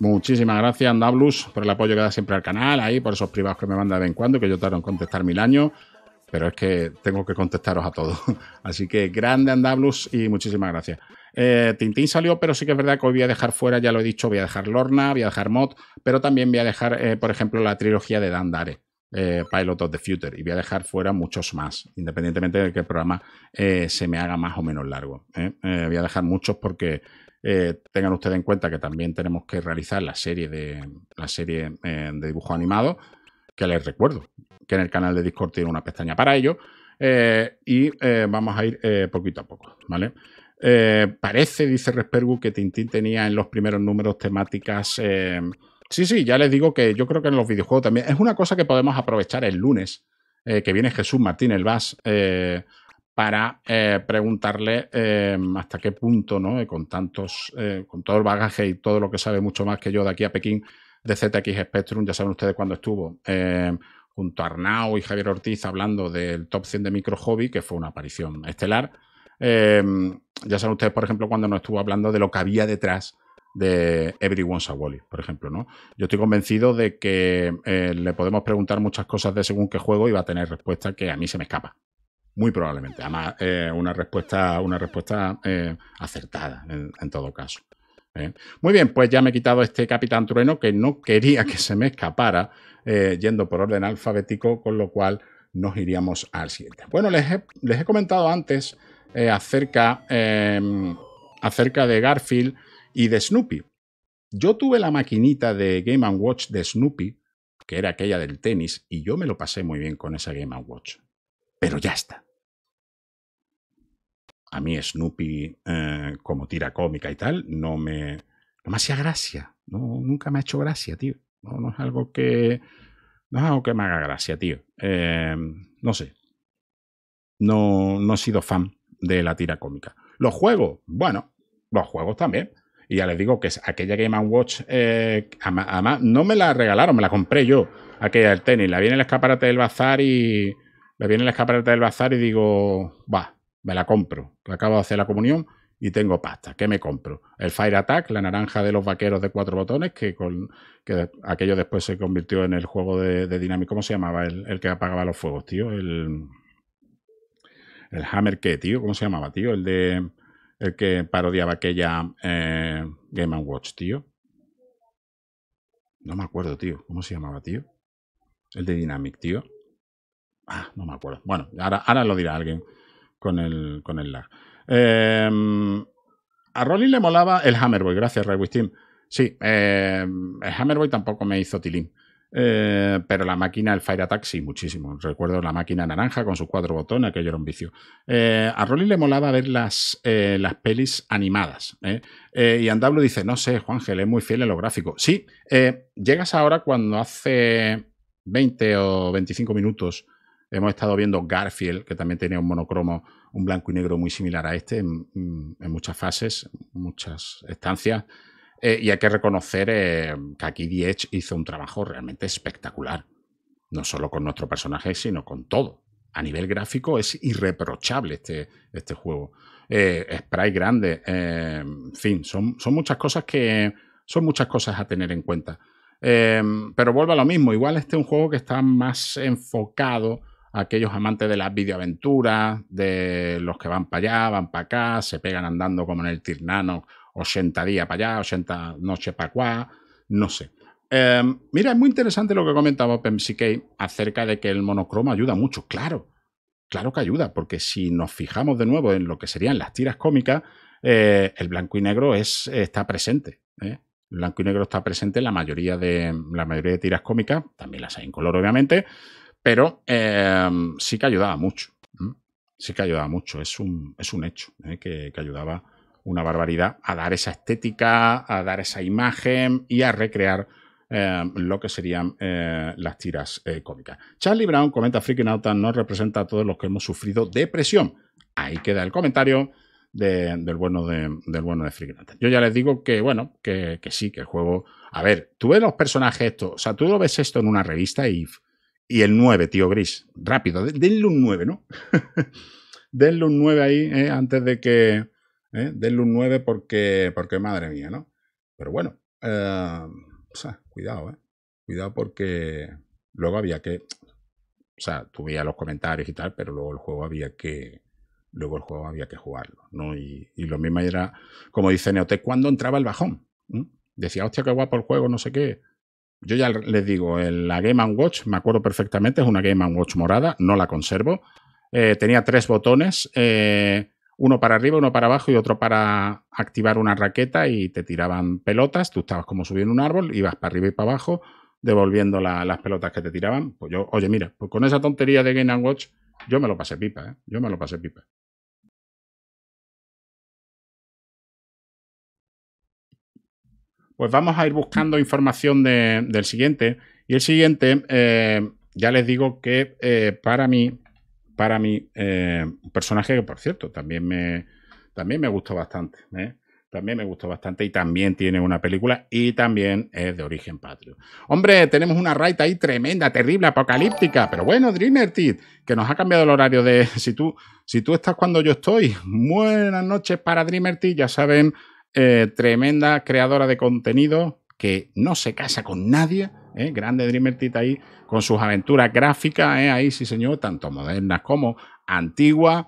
Muchísimas gracias, Andablus, por el apoyo que da siempre al canal, ahí, por esos privados que me manda de vez en cuando, que yo tardo en contestar mil años pero es que tengo que contestaros a todos. *laughs* Así que grande Andablus y muchísimas gracias. Eh, Tintín salió, pero sí que es verdad que hoy voy a dejar fuera, ya lo he dicho, voy a dejar Lorna, voy a dejar Mod, pero también voy a dejar, eh, por ejemplo, la trilogía de Dandare. Eh, Pilot of the Future y voy a dejar fuera muchos más, independientemente de que el programa eh, se me haga más o menos largo. voy a dejar muchos porque tengan ustedes en cuenta que también tenemos que realizar la serie de la serie de dibujo animado, que les recuerdo que en el canal de Discord tiene una pestaña para ello. y vamos a ir poquito a poco, ¿vale? Eh, parece, dice Respergu, que Tintín tenía en los primeros números temáticas. Eh, sí, sí, ya les digo que yo creo que en los videojuegos también. Es una cosa que podemos aprovechar el lunes, eh, que viene Jesús Martín el VAS para preguntarle hasta qué punto, ¿no? Con tantos, con todo el bagaje y todo lo que sabe mucho más que yo de aquí a Pekín de ZX Spectrum, ya saben ustedes cuándo estuvo junto a Arnau y Javier Ortiz hablando del top 100 de Micro Hobby, que fue una aparición estelar. Em, ya saben ustedes, por ejemplo, cuando nos estuvo hablando de lo que había detrás de Everyone's a Wally, por ejemplo, ¿no? Yo estoy convencido de que eh, le podemos preguntar muchas cosas de según qué juego y va a tener respuesta que a mí se me escapa. Muy probablemente. Además, eh, una respuesta, una respuesta eh, acertada en, todo caso. Muy bien, pues ya me he quitado este Capitán Trueno que no quería que se me escapara yendo por orden alfabético, con lo cual nos iríamos al siguiente. Bueno, les les he comentado antes eh, acerca, em, acerca de Garfield y de Snoopy. Yo tuve la maquinita de Game ⁇ Watch de Snoopy, que era aquella del tenis, y yo me lo pasé muy bien con esa Game ⁇ Watch. Pero ya está. A mí Snoopy, eh, como tira cómica y tal, no me, no me hacía gracia. No, nunca me ha hecho gracia, tío. No, es algo que... No es algo que me haga gracia, tío. Em, no sé. No, no he sido fan de la tira cómica. Los juegos, bueno, los juegos también. Y ya les digo que es aquella Game Watch, eh, además, no me la regalaron, me la compré yo, aquella del tenis. La vi en el escaparate del bazar y. La viene el escaparate del bazar y digo, va, me la compro. Acabo de hacer la comunión y tengo pasta. ¿Qué me compro? El Fire Attack, la naranja de los vaqueros de cuatro botones, que con que aquello después se convirtió en el juego de, de Dynamic. ¿Cómo se llamaba? El, el, que apagaba los fuegos, tío. El. El Hammer, que tío? ¿Cómo se llamaba, tío? El de. El que parodiaba aquella eh, Game Watch, tío. No me acuerdo, tío. ¿Cómo se llamaba, tío? El de Dynamic, tío. Ah, no me acuerdo. Bueno, ahora, ahora lo dirá alguien con el, con el lag. Em, a Rolly le molaba el Hammerboy. Gracias, Ray Team. Sí, eh, el Hammerboy tampoco me hizo tilín. Eh, pero la máquina, el Fire Attack, sí, muchísimo. Recuerdo la máquina naranja con sus cuatro botones, aquello era un vicio. Eh, a Rolly le molaba ver las, eh, las pelis animadas. y Andablo dice: No sé, Juangel, es muy fiel en lo gráfico. Sí, llegas ahora cuando hace 20 o 25 minutos hemos estado viendo Garfield, que también tenía un monocromo, un blanco y negro muy similar a este en, en muchas fases, muchas estancias. Eh, y hay que reconocer eh, que aquí Diech hizo un trabajo realmente espectacular, no solo con nuestro personaje, sino con todo. A nivel gráfico es irreprochable este, este juego. Eh, spray grande, eh, en fin, son, son, muchas cosas que son muchas cosas a tener en cuenta. pero vuelvo a lo mismo, igual este es un juego que está más enfocado a aquellos amantes de las videoaventuras, de los que van para allá, van para acá, se pegan andando como en el Tirnano 80 días para allá, 80 noches para acá, no sé. Em, mira, es muy interesante lo que comentaba Pemsique acerca de que el monocromo ayuda mucho. Claro, claro que ayuda, porque si nos fijamos de nuevo en lo que serían las tiras cómicas, eh, el blanco y negro está presente. ¿eh? El blanco y negro está presente en la mayoría de, la mayoría de tiras cómicas, también las hay en color, obviamente, pero em, sí que ayudaba mucho. Sí que ayudaba mucho, es un, es un hecho ¿eh? que ayudaba una barbaridad, a dar esa estética, a dar esa imagen y a recrear eh, lo que serían eh, las tiras eh, cómicas. Charlie Brown comenta Freaking Out no representa a todos los que hemos sufrido depresión. Ahí queda el comentario del, bueno de, del bueno de Freaking Out. Yo ya les digo que, bueno, que, sí, que el juego. A ver, tú ves los personajes esto, o sea, tú lo ves esto en una revista y, y el 9, tío Gris. Rápido, denle un 9, ¿no? *laughs* denle un 9 ahí antes de que ¿eh? Denle un 9 porque, porque madre mía, ¿no? Pero bueno, eh, o sea, cuidado, ¿eh? Cuidado porque luego había que... O sea, tú veías los comentarios y tal, pero luego el juego había que... Luego el juego había que jugarlo, ¿no? Y, lo mismo era, como dice Neotech, cuando entraba el bajón. ¿Mm? Decía, hostia, qué guapo el juego, no sé qué. Yo ya les digo, la Game Watch, me acuerdo perfectamente, es una Game Watch morada, no la conservo. Eh, tenía tres botones. Eh, uno para arriba, uno para abajo y otro para activar una raqueta y te tiraban pelotas, tú estabas como subiendo un árbol, ibas para arriba y para abajo, devolviendo las pelotas que te tiraban. Pues yo, oye, mira, pues con esa tontería de Game Watch, yo me lo pasé pipa, ¿eh? Yo me lo pasé pipa. Pues vamos a ir buscando información del siguiente. Y el siguiente, eh, ya les digo que eh, para mí para mí, eh, un personaje que, por cierto, también me, también me gustó bastante. ¿eh? También me gustó bastante y también tiene una película y también es de origen patrio. Hombre, tenemos una raita ahí tremenda, terrible, apocalíptica. Pero bueno, Dreamer que nos ha cambiado el horario de... *laughs* Si tú, si tú estás cuando yo estoy, buenas noches para Dreamer ya saben, eh, tremenda creadora de contenido que no se casa con nadie ¿eh? grande Dreamer ahí con sus aventuras gráficas, ¿eh? ahí sí señor, tanto modernas como antiguas.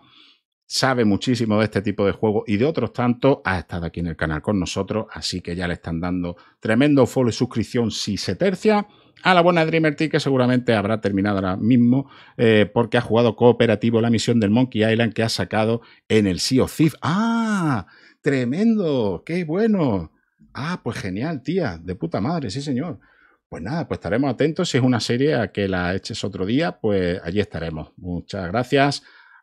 Sabe muchísimo de este tipo de juegos y de otros tantos. Ha estado aquí en el canal con nosotros, así que ya le están dando tremendo follow y suscripción si se tercia a la buena Dreamer que seguramente habrá terminado ahora mismo, eh, porque ha jugado cooperativo la misión del Monkey Island que ha sacado en el Sea of Thieves, ¡Ah! ¡Tremendo! ¡Qué bueno! Ah, pues genial, tía, de puta madre, sí señor. Pues nada, pues estaremos atentos. Si es una serie a que la eches otro día, pues allí estaremos. Muchas gracias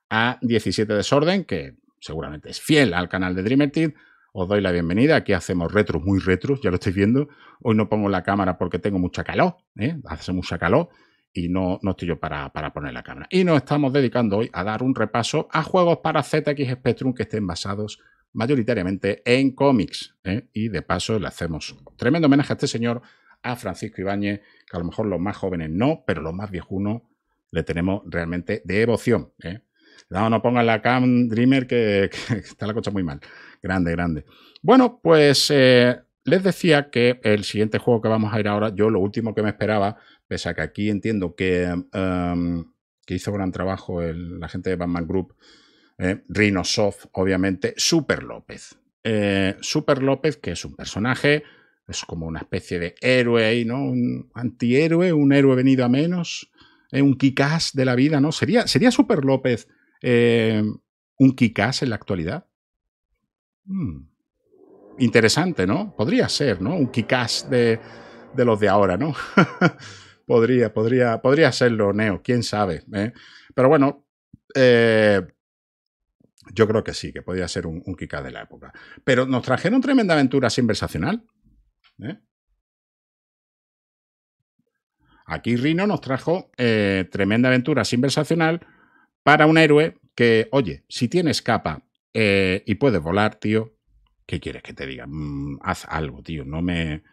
a 17 Desorden, que seguramente es fiel al canal de Team. Os doy la bienvenida. Aquí hacemos retros muy retros, ya lo estáis viendo. Hoy no pongo la cámara porque tengo mucha calor, ¿eh? hace mucha calor y no, no estoy yo para, poner la cámara. Y nos estamos dedicando hoy a dar un repaso a juegos para ZX Spectrum que estén basados mayoritariamente en cómics. ¿eh? Y de paso le hacemos tremendo homenaje a este señor a Francisco Ibáñez, que a lo mejor los más jóvenes no, pero los más viejunos le tenemos realmente devoción. ¿eh? No, no pongan la Cam Dreamer *laughs* que, está la cosa muy mal. Grande, grande. Bueno, pues eh, les decía que el siguiente juego que vamos a ir ahora, yo lo último que me esperaba, pese a que aquí entiendo que, em, que hizo gran trabajo la gente de Batman Group, eh, Rhinosoft, obviamente, Super López. Eh, Super López, que es un personaje es como una especie de héroe ¿no? Un antihéroe, un héroe venido a menos, eh, un kikás de la vida, ¿no? ¿Sería, sería Super López eh, un kikás en la actualidad? Hmm. Interesante, ¿no? Podría ser, ¿no? Un kikás de, los de ahora, ¿no? *laughs* podría, podría, podría serlo, Neo, quién sabe. ¿eh? Pero bueno, yo creo que sí, que podría ser un, un de la época. Pero nos trajeron tremenda aventura versacional. ¿eh? Aquí Rino nos trajo eh, Tremenda Aventura Sinversacional para un héroe que, oye, si tienes capa eh, y puedes volar, tío, ¿qué quieres que te diga? Mm, haz algo, tío, no me,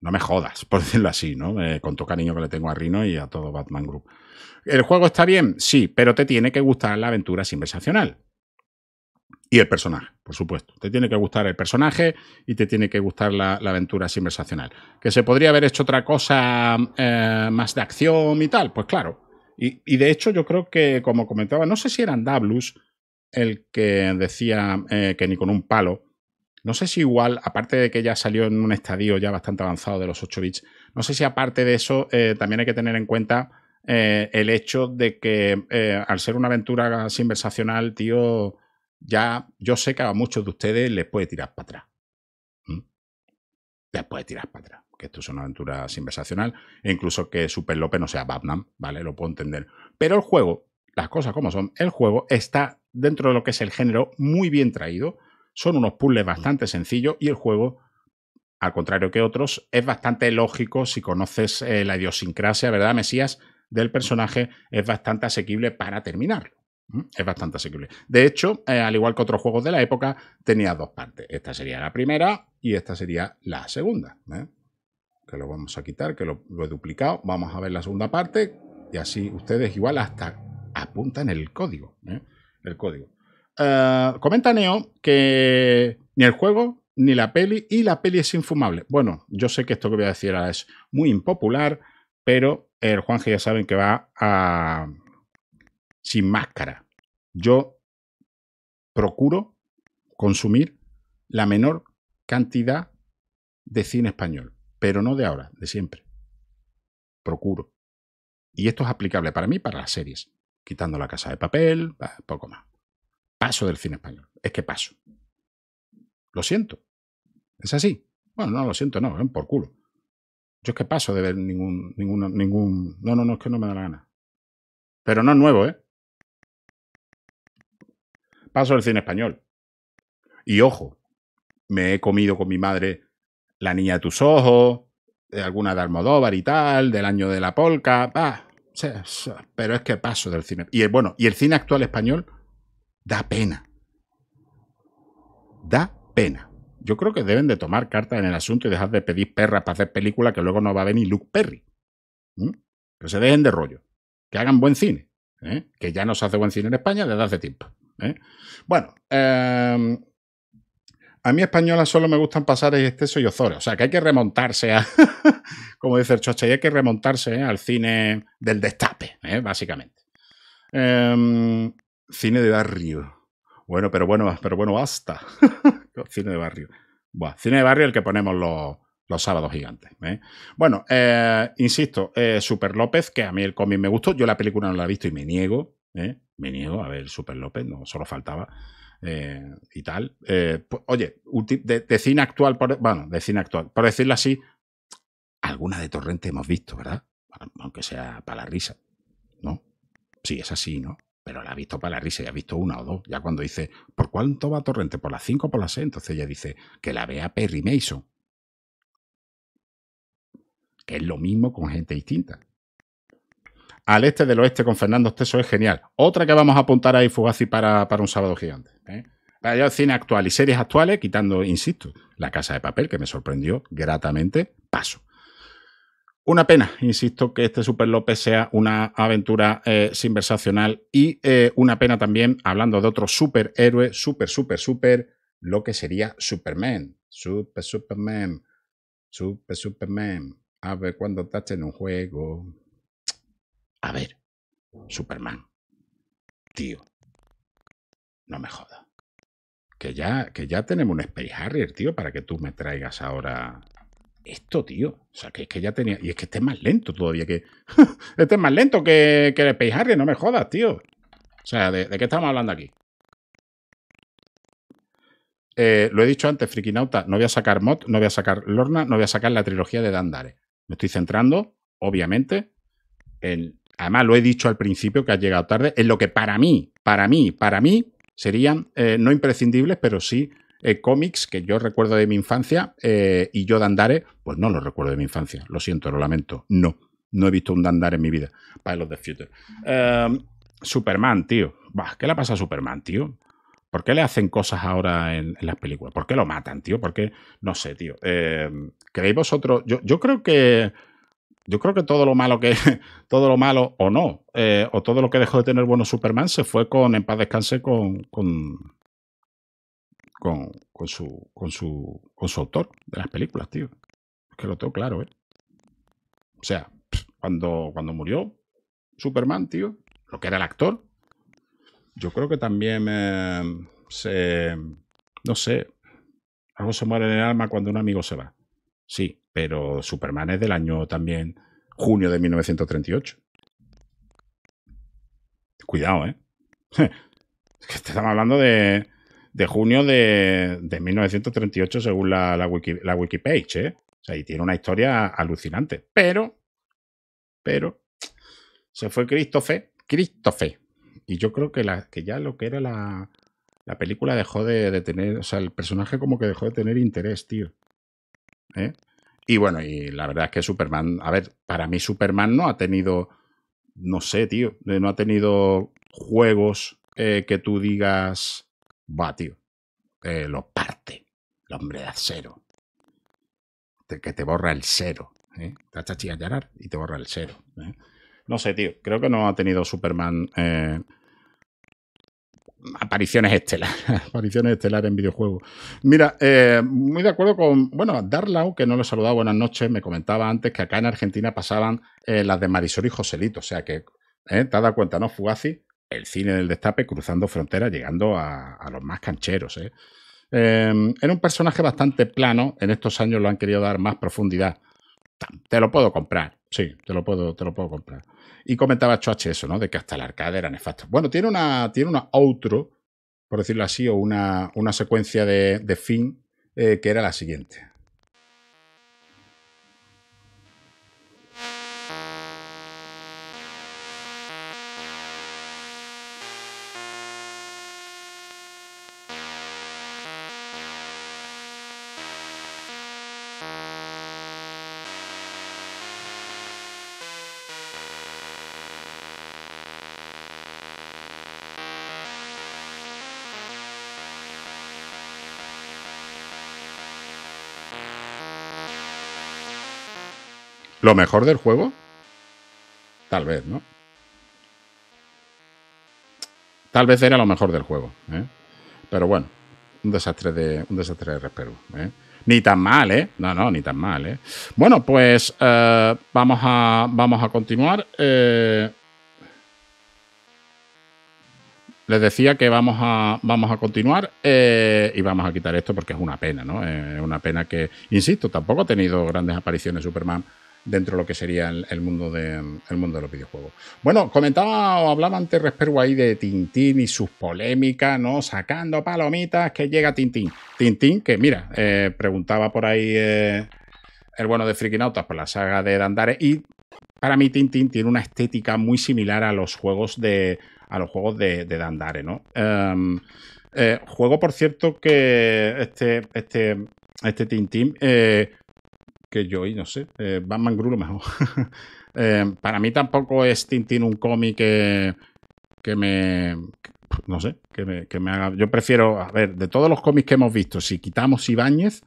no me jodas, *laughs* por decirlo así, ¿no? con tu cariño que le tengo a Rino y a todo Batman Group. ¿El juego está bien? Sí, pero te tiene que gustar la aventura sinversacional. Y el personaje, por supuesto. Te tiene que gustar el personaje y te tiene que gustar la, aventura conversacional. ¿Que se podría haber hecho otra cosa eh, más de acción y tal? Pues claro. Y, de hecho, yo creo que, como comentaba, no sé si era Andablus el que decía eh, que ni con un palo. No sé si igual, aparte de que ya salió en un estadio ya bastante avanzado de los 8 bits, no sé si aparte de eso eh, también hay que tener en cuenta el hecho de que al ser una aventura conversacional, tío, ya yo sé que a muchos de ustedes les puede tirar para atrás. Les puede tirar para atrás. Que esto es una aventura sinversacional, e incluso que Super López no sea Batman, ¿vale? Lo puedo entender. Pero el juego, las cosas como son, el juego está dentro de lo que es el género muy bien traído. Son unos puzzles bastante sencillos y el juego al contrario que otros, es bastante lógico si conoces eh, la idiosincrasia, ¿verdad, Mesías? Del personaje es bastante asequible para terminarlo. Es bastante asequible. De hecho, eh, al igual que otros juegos de la época, tenía dos partes. Esta sería la primera y esta sería la segunda. ¿eh? Que lo vamos a quitar, que lo, he duplicado. Vamos a ver la segunda parte y así ustedes igual hasta apuntan el código. ¿eh? El código. comenta Neo que ni el juego ni la peli y la peli es infumable. Bueno, yo sé que esto que voy a decir ahora es muy impopular, pero el Juanje ya saben que va a sin máscara. Yo procuro consumir la menor cantidad de cine español, pero no de ahora, de siempre. Procuro. Y esto es aplicable para mí, para las series. Quitando la casa de papel, poco más. Paso del cine español. Es que paso. Lo siento. Es así. Bueno, no, lo siento, no, Es por culo. Yo es que paso de ver ningún, ningún, ningún. No, no, no, es que no me da la gana. Pero no es nuevo, ¿eh? paso del cine español. Y ojo, me he comido con mi madre La niña de tus ojos, de eh, alguna de Almodóvar y tal, del año de la polca, pero es que paso del cine. Y el, bueno, y el cine actual español da pena. Da pena. Yo creo que deben de tomar carta en el asunto y dejar de pedir perras para hacer películas que luego no va a venir Luke Perry. Que se dejen de rollo. Que hagan buen cine. ¿eh? Que ya no se hace buen cine en España desde hace tiempo. ¿eh? Bueno, em, a mí española solo me gustan pasares este y Ozores. O sea, que hay que remontarse a, *laughs* como dice el Chocha, y hay que remontarse ¿eh? al cine del destape, ¿eh? básicamente. Em, cine de barrio. Bueno, pero bueno, pero bueno, basta. *laughs* cine de barrio. cine de barrio el que ponemos los, sábados gigantes. Bueno, insisto, Super López, que a mí el cómic me gustó, yo la película no la he visto y me niego, me a ver Super López, no solo faltaba. Eh, y tal. Eh, oye, de, cine actual, por, bueno, de cine actual, por decirlo así, alguna de Torrente hemos visto, ¿verdad? Aunque sea para la risa, ¿no? Sí, es así, ¿no? Pero la ha visto para la risa, y ha visto una o dos. Ya cuando dice, ¿por cuánto va Torrente? ¿Por las cinco o por las seis? Entonces ella dice, que la vea Perry Mason. Que es lo mismo con gente distinta al este del oeste con Fernando Esteso es genial. Otra que vamos a apuntar ahí, Fugazi, para, un sábado gigante. ¿eh? Para Para cine actual y series actuales, quitando, insisto, La Casa de Papel, que me sorprendió gratamente, paso. Una pena, insisto, que este Super López sea una aventura eh, sinversacional y eh, una pena también, hablando de otro superhéroe, super, super, super, lo que sería Superman. Super, Superman. Super, Superman. A ver cuándo en un juego. A ver, Superman. Tío. No me jodas. Que ya, que ya tenemos un Space Harrier, tío, para que tú me traigas ahora esto, tío. O sea, que es que ya tenía. Y es que este es más lento todavía que. *laughs* este es más lento que, que el Space Harrier, no me jodas, tío. O sea, ¿de, qué estamos hablando aquí? Eh, lo he dicho antes, nauta, no voy a sacar Mod, no voy a sacar Lorna, no voy a sacar la trilogía de Dandare. Me estoy centrando, obviamente, en además lo he dicho al principio que ha llegado tarde, en lo que para mí, para mí, para mí serían eh, no imprescindibles, pero sí eh, cómics que yo recuerdo de mi infancia eh, y yo Dandare, pues no lo recuerdo de mi infancia, lo siento, lo lamento, no, no he visto un Dandare en mi vida, Para los the Future. Em, Superman, tío, ¿qué le pasa a Superman, tío? ¿Por qué le hacen cosas ahora en, las películas? ¿Por qué lo matan, tío? ¿Por qué? No sé, tío. Em, ¿Creéis vosotros? Yo, yo creo que yo creo que todo lo malo que, *laughs* todo lo malo o no, eh, o todo lo que dejó de tener bueno Superman se fue con, en paz descanse, con, con, su, con, su, su autor de las películas, tío. Es que lo tengo claro, ¿eh? O sea, cuando, cuando murió Superman, tío, lo que era el actor, yo creo que también eh, se, no sé, algo se muere en el alma cuando un amigo se va. Sí, pero Superman es del año también junio de 1938. Cuidado, ¿eh? *laughs* Es que estamos hablando de, de junio de, de, 1938 según la, la, wiki, ¿eh? O sea, y tiene una historia alucinante. Pero, pero, se fue Christopher. ¡Christopher! Y yo creo que, la, que ya lo que era la, la película dejó de, de, tener, o sea, el personaje como que dejó de tener interés, tío. ¿Eh? Y bueno, y la verdad es que Superman, a ver, para mí Superman no ha tenido, no sé, tío, eh, no ha tenido juegos eh, que tú digas, va, tío, eh, lo parte, el hombre de acero, que te borra el cero, ¿eh? te llorar y te borra el cero. No sé, tío, creo que no ha tenido Superman apariciones estelares, *laughs* apariciones estelares en videojuegos. Mira, eh, muy de acuerdo con, bueno, Darlau, que no lo he saludado, buenas noches, me comentaba antes que acá en Argentina pasaban eh, las de Marisol y Joselito, o sea que, eh, te has dado cuenta, ¿no? Fugazi, el cine del destape cruzando fronteras, llegando a, a los más cancheros, era un personaje bastante plano, en estos años lo han querido dar más profundidad. Te lo puedo comprar, sí, te lo puedo, te lo puedo comprar. Y comentaba Choache eso, ¿no? De que hasta la arcade era nefasto. Bueno, tiene una, tiene una outro, por decirlo así, o una, una secuencia de, de fin eh, que era la siguiente. ¿Lo mejor del juego? Tal vez, ¿no? Tal vez era lo mejor del juego. ¿eh? Pero bueno, un desastre de, un desastre de ¿eh? Ni tan mal, ¿eh? No, no, ni tan mal, ¿eh? Bueno, pues eh, vamos, a, vamos a continuar. Eh, les decía que vamos a, vamos a continuar y vamos a quitar esto porque es una pena, ¿no? Es una pena que, insisto, tampoco ha tenido grandes apariciones Superman dentro de lo que sería el, mundo, de, mundo de los videojuegos. Bueno, comentaba o hablaba antes Resperu ahí de Tintín y sus polémicas, ¿no? Sacando palomitas que llega Tintín. Tintín, que mira, eh, preguntaba por ahí eh, el bueno de Frikinautas por la saga de Dandare y para mí Tintín tiene una estética muy similar a los juegos de, a los juegos de, Dandare, ¿no? Em, eh, juego, por cierto, que este, este, este Tintín que yo y no sé, eh, Batman Gru mejor. *laughs* Eh, para mí tampoco es Tintin un cómic que, me... no sé, que me, haga... Yo prefiero, a ver, de todos los cómics que hemos visto, si quitamos Ibáñez,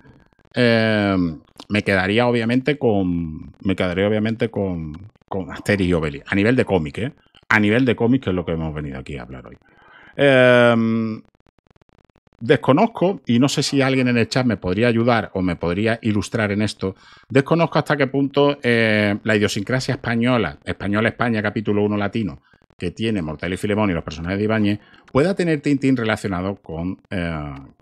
eh, me quedaría obviamente con... Me quedaría obviamente con, con Asterix y Obelix, a nivel de cómic, ¿eh? A nivel de cómic, que es lo que hemos venido aquí a hablar hoy. Eh, desconozco, y no sé si alguien en el chat me podría ayudar o me podría ilustrar en esto, desconozco hasta qué punto eh, la idiosincrasia española, Española España, capítulo 1 latino, que tiene Mortel y Filemón y los personajes de Ibáñez, pueda tener Tintín relacionado con, eh,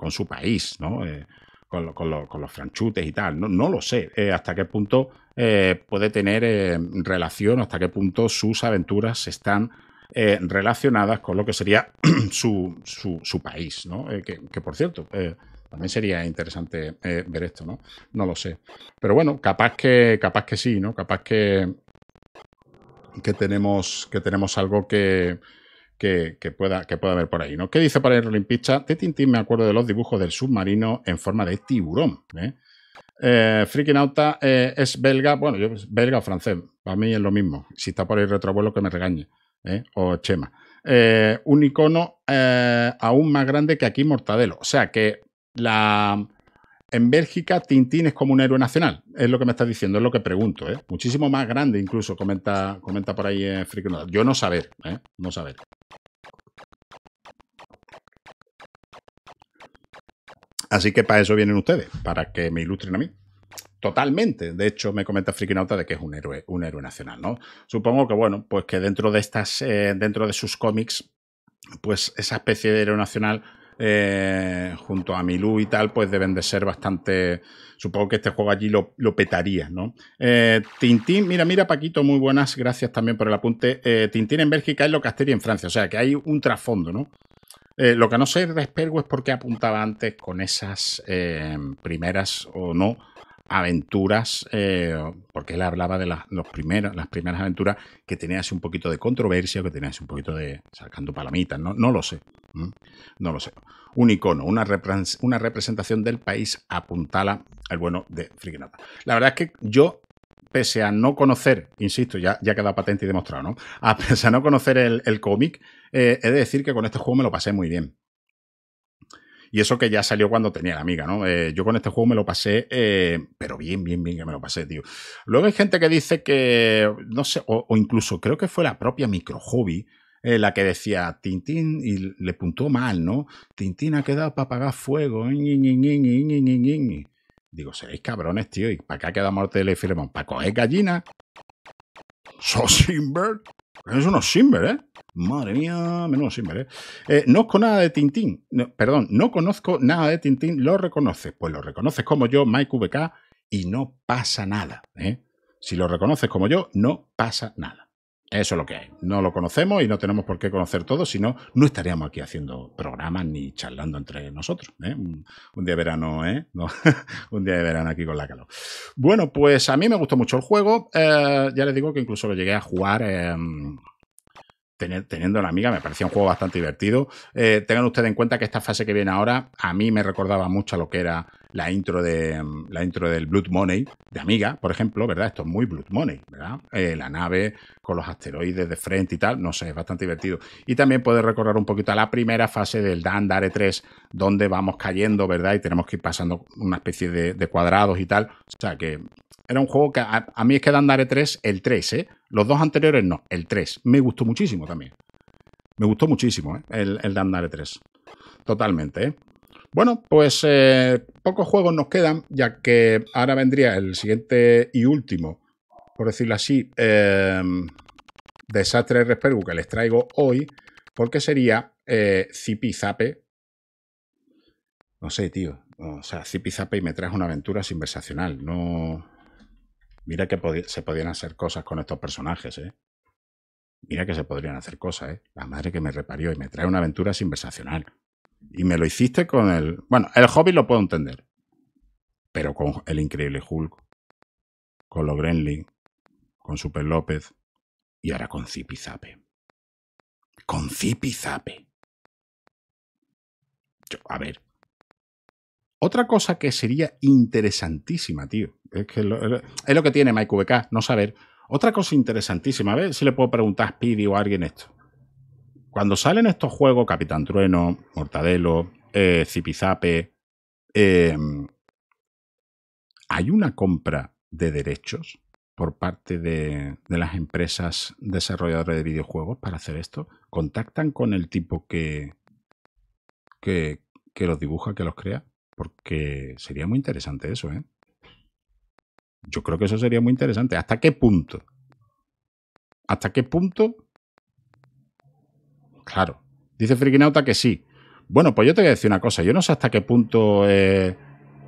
su país, ¿no? Eh, con, los franchutes y tal. No, lo sé hasta qué punto puede tener relación, hasta qué punto sus aventuras están eh, relacionadas con lo que sería *clears throat* su, país, ¿no? Eh, que, por cierto, eh, también sería interesante ver esto, ¿no? No lo sé. Pero bueno, capaz que, capaz que sí, ¿no? Capaz que, que, tenemos, que tenemos algo que, pueda, que pueda haber por ahí. ¿no? ¿Qué dice para el Olimpista? Tintín me acuerdo de los dibujos del submarino en forma de tiburón. Freaking eh es belga, bueno, yo belga o francés, para mí es lo mismo. Si está por ahí retrovuelo que me regañe. ¿eh? o Chema. Eh, un icono eh, aún más grande que aquí Mortadelo. O sea que la, en Bélgica Tintín es como un héroe nacional. Es lo que me estás diciendo, es lo que pregunto. Muchísimo más grande, incluso, comenta, comenta por ahí Yo no saber, no saber. Así que para eso vienen ustedes, para que me ilustren a mí totalmente. De hecho, me comenta Frikinauta de que es un héroe, un héroe nacional, ¿no? Supongo que, bueno, pues que dentro de estas, eh, dentro de sus cómics, pues esa especie de héroe nacional eh, junto a Milú y tal, pues deben de ser bastante. Supongo que este juego allí lo, petaría, ¿no? Eh, Tintín, mira, mira, Paquito, muy buenas, gracias también por el apunte. Tintín en Bélgica es Locasteri en Francia, o sea que hay un trasfondo, ¿no? lo que no sé de es por qué apuntaba antes con esas primeras o no aventuras, eh, porque él hablaba de las, los las primeras aventuras que tenías un poquito de controversia, que tenías un poquito de sacando palomitas, no, no lo sé, no lo sé. Un icono, una, una representación del país apuntala el bueno de Friginata. La verdad es que yo, pese a no conocer, insisto, ya, ya queda patente y demostrado, ¿no? A, *laughs* pese a no conocer el, cómic, eh, he de decir que con este juego me lo pasé muy bien. Y eso que ya salió cuando tenía la amiga, ¿no? Eh, yo con este juego me lo pasé, eh, pero bien, bien, bien que me lo pasé, tío. Luego hay gente que dice que, no sé, o, incluso creo que fue la propia micro eh, la que decía Tintín y le puntó mal, ¿no? Tintín ha quedado para apagar fuego. Digo, seréis cabrones, tío. ¿Y para qué ha quedado el y ¿Para coger gallina? ¿Sos es unos Simber, ¿eh? Madre mía, menudo Simber, ¿eh? ¿eh? No conozco nada de Tintín. perdón, no conozco nada de Tintín. ¿Lo reconoces? Pues lo reconoces como yo, Mike VK, y no pasa nada, ¿eh? Si lo reconoces como yo, no pasa nada. Eso es lo que hay. No lo conocemos y no tenemos por qué conocer todo, si no, no estaríamos aquí haciendo programas ni charlando entre nosotros. ¿eh? Un, día de verano, ¿eh? *laughs* un día de verano aquí con la calor. Bueno, pues a mí me gustó mucho el juego. Eh, ya les digo que incluso lo llegué a jugar. Em, teniendo una amiga, me parecía un juego bastante divertido. Eh, tengan ustedes en cuenta que esta fase que viene ahora a mí me recordaba mucho a lo que era la intro, de, la intro del Blood Money de Amiga, por ejemplo, ¿verdad? Esto es muy Blood Money, ¿verdad? Eh, la nave con los asteroides de frente y tal, no sé, es bastante divertido. Y también puedes recorrer un poquito a la primera fase del Dan 3, donde vamos cayendo, ¿verdad? Y tenemos que ir pasando una especie de, cuadrados y tal. O sea que era un juego que a, mí es que Dandare 3, el 3, ¿eh? Los dos anteriores no, el 3. Me gustó muchísimo también. Me gustó muchísimo, ¿eh? El, Dandare Dan 3. Totalmente, ¿eh? Bueno, pues eh, pocos juegos nos quedan, ya que ahora vendría el siguiente y último, por decirlo así, em, desastre de que les traigo hoy, porque sería eh, Zape No sé, tío. O sea, Zape y me trae una aventura sinversacional No. Mira que se podían hacer cosas con estos personajes, ¿eh? Mira que se podrían hacer cosas, ¿eh? La madre que me reparió y me trae una aventura sinversacional y me lo hiciste con el... Bueno, el hobby lo puedo entender. Pero con el increíble Hulk, con lo Gremlin, con Super López y ahora con Zape. Con Zipizape. A ver. Otra cosa que sería interesantísima, tío. Es que lo, es lo que tiene Mike VK, no saber. Otra cosa interesantísima. A ver si le puedo preguntar a Speedy o a alguien esto cuando salen estos juegos, Capitán Trueno, Mortadelo, eh, Zipizape, em, ¿hay una compra de derechos por parte de, las empresas desarrolladoras de videojuegos para hacer esto? ¿Contactan con el tipo que, que, que los dibuja, que los crea? Porque sería muy interesante eso, ¿eh? Yo creo que eso sería muy interesante. ¿Hasta qué punto? ¿Hasta qué punto Claro. Dice Frikinauta que sí. Bueno, pues yo te voy a decir una cosa. Yo no sé hasta qué punto. Eh,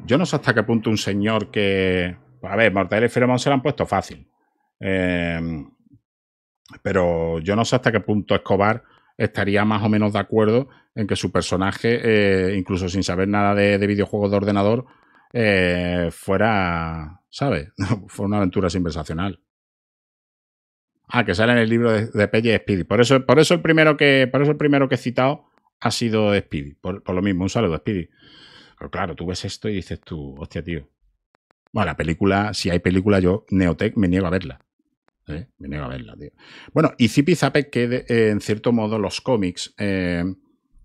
yo no sé hasta qué punto un señor que. Pues, a ver, Mortal y Filemón se lo han puesto fácil. Em, pero yo no sé hasta qué punto Escobar estaría más o menos de acuerdo en que su personaje, eh, incluso sin saber nada de, videojuegos de ordenador, eh, fuera, ¿sabes? *laughs* Fue una aventura sinversacional. Ah, que sale en el libro de, de y Speedy. Por eso, por eso el primero que, por eso el primero que he citado ha sido Speedy. Por, lo mismo, un saludo, Speedy. Pero claro, tú ves esto y dices tú, hostia, tío. Bueno, la película, si hay película, yo, Neotech, me niego a verla. ¿Eh? Me niego a verla, tío. Bueno, y Zipi sabe que eh, en cierto modo los cómics eh,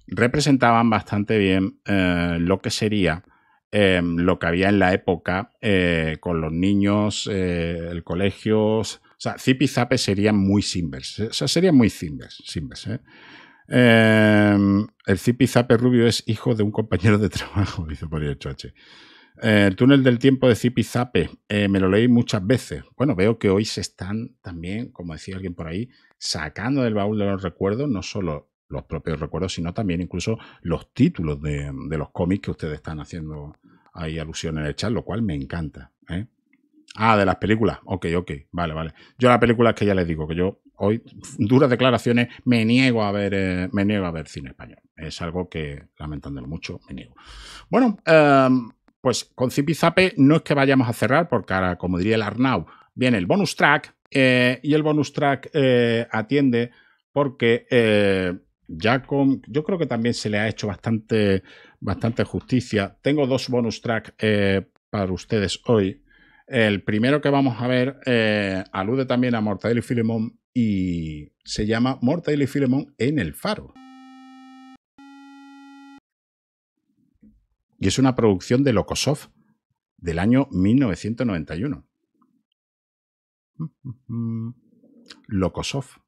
representaban bastante bien lo que sería lo que había en la época con los niños, el colegios o sea, Zip y serían muy Simbers. O sea, serían muy Simbers. ¿eh? Em, el Zip Rubio es hijo de un compañero de *laughs* trabajo, dice por el choche. Eh, el túnel del tiempo de Zip y Zape, eh, me lo leí muchas veces. Bueno, veo que hoy se están también, como decía alguien por ahí, sacando del baúl de los recuerdos, no solo los propios recuerdos, sino también incluso los títulos de, los cómics que ustedes están haciendo ahí alusión en el chat, lo cual me encanta. ¿eh? Ah, de las películas. Ok, ok, vale, vale. Yo la película que ya les digo que yo hoy, duras declaraciones, me niego a ver, eh, me niego a ver cine español. Es algo que, lamentándolo mucho, me niego. Bueno, em, pues con Cipizape no es que vayamos a cerrar, porque ahora, como diría el Arnau, viene el bonus track, eh, y el bonus track eh, atiende porque ya con, yo creo que también se le ha hecho bastante, bastante justicia. Tengo dos bonus track para ustedes hoy. El primero que vamos a ver eh, alude también a Mortadelo y Filemón y se llama Mortadelo y Filemón en el faro. Y es una producción de Lokosov del año 1991. Locosoft.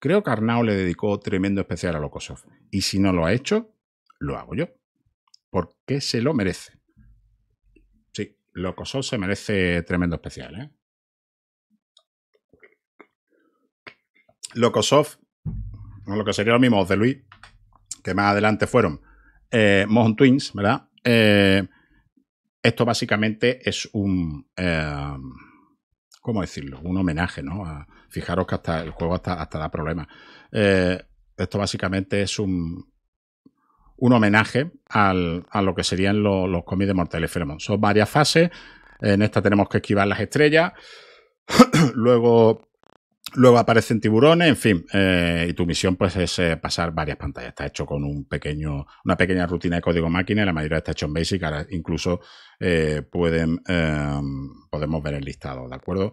Creo que Arnau le dedicó tremendo especial a Lokosov. Y si no lo ha hecho, lo hago yo. Porque se lo merece. Locosoft se merece tremendo especial, ¿eh? Locosoft, lo que sería lo mismo de Luis, que más adelante fueron eh, Twins, ¿verdad? Eh, esto básicamente es un. Eh, ¿Cómo decirlo? Un homenaje, ¿no? fijaros que hasta el juego hasta da problemas. Eh, esto básicamente es un un homenaje a lo que serían los, los cómics de Mortales Fremont. Son varias fases. En esta tenemos que esquivar las estrellas. *clears throat* luego, luego aparecen tiburones, en fin. Eh, y tu misión pues es eh, pasar varias pantallas. Está hecho con un pequeño, una pequeña rutina de código máquina. la mayoría está hecho en Basic. Ahora incluso eh, pueden, em, podemos ver el listado, ¿de acuerdo?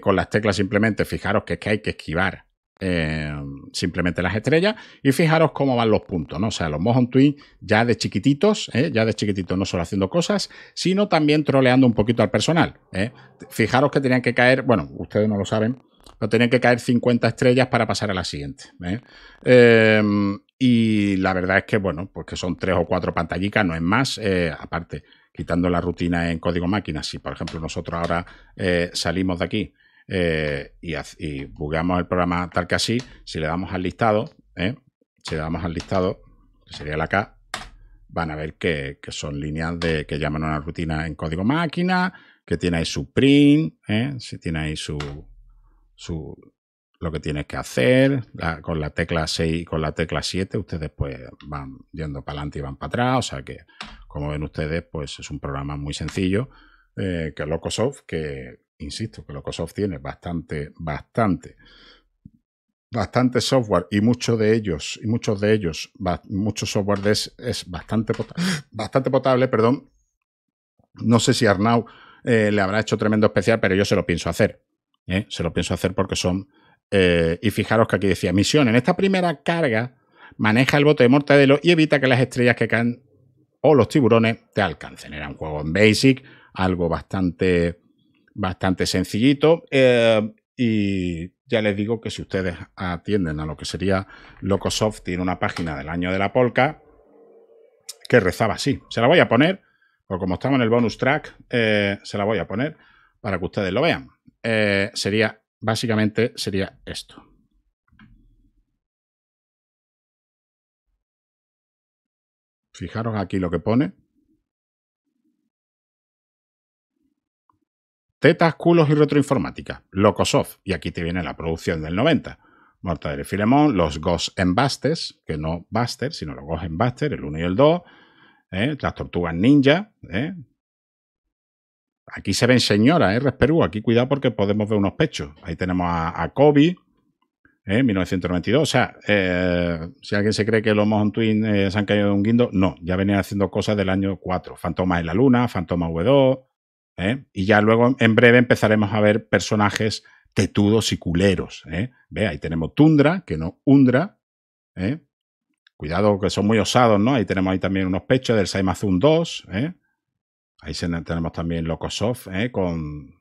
con las teclas simplemente, fijaros que es que hay que esquivar Em, simplemente las estrellas y fijaros cómo van los puntos, ¿no? O sea, los Mojon Twin ya de chiquititos, ¿eh? ya de chiquititos no solo haciendo cosas, sino también troleando un poquito al personal. ¿eh? Fijaros que tenían que caer, bueno, ustedes no lo saben, pero tenían que caer 50 estrellas para pasar a la siguiente. ¿eh? Em, y la verdad es que, bueno, pues que son tres o cuatro pantallitas, no es más, aparte, quitando la rutina en código máquina, si por ejemplo nosotros ahora salimos de aquí eh, y, bugueamos el programa tal que así, si le damos al listado, ¿eh? si le damos al listado, que sería la K, van a ver que, son líneas de, que llaman una rutina en código máquina, que tiene ahí su print, ¿eh? si tiene ahí su, lo que tienes que hacer, con la tecla 6 y con la tecla 7, ustedes pues van yendo para adelante y van para atrás, o sea que como ven ustedes, pues es un programa muy sencillo, que que Locosoft, que, insisto, que Locosoft tiene bastante, bastante, bastante software y muchos de ellos, y muchos de ellos, mucho software es, bastante, bastante potable, perdón. No sé si Arnau eh, le habrá hecho tremendo especial, pero yo se lo pienso hacer. ¿eh? Se lo pienso hacer porque son. Eh, y fijaros que aquí decía: misión. En esta primera carga, maneja el bote de mortadelo y evita que las estrellas que caen o los tiburones te alcancen. Era un juego en Basic, algo bastante bastante sencillito. Eh, y ya les digo que si ustedes atienden a lo que sería Locosoft, tiene una página del año de la polca que rezaba así. Se la voy a poner, porque como estamos en el bonus track, eh, se la voy a poner para que ustedes lo vean. Eh, sería, básicamente, sería esto. Fijaros aquí lo que pone. Tetas, culos y retroinformática. Locosoft. Y aquí te viene la producción del 90. Mortadelo y Filemón, los Ghost en Busters, que no Buster, sino los Ghost en Buster, el 1 y el 2. ¿eh? Las Tortugas Ninja. ¿eh? Aquí se ven señoras, ¿eh? Perú. Aquí cuidado porque podemos ver unos pechos. Ahí tenemos a, Kobe. ¿eh? En 1992. O sea, si alguien se cree que los Mojon Twin se han caído de un guindo, no, ya venían haciendo cosas del año 4. Fantomas en la Luna, Fantomas V2, ¿eh? Y ya luego en breve empezaremos a ver personajes tetudos y culeros. ¿eh? Ve, ahí tenemos Tundra, que no Undra. ¿eh? Cuidado que son muy osados, ¿no? Ahí tenemos ahí también unos pechos del Saimazun 2. ¿eh? Ahí tenemos también Locosoft, ¿eh? Con...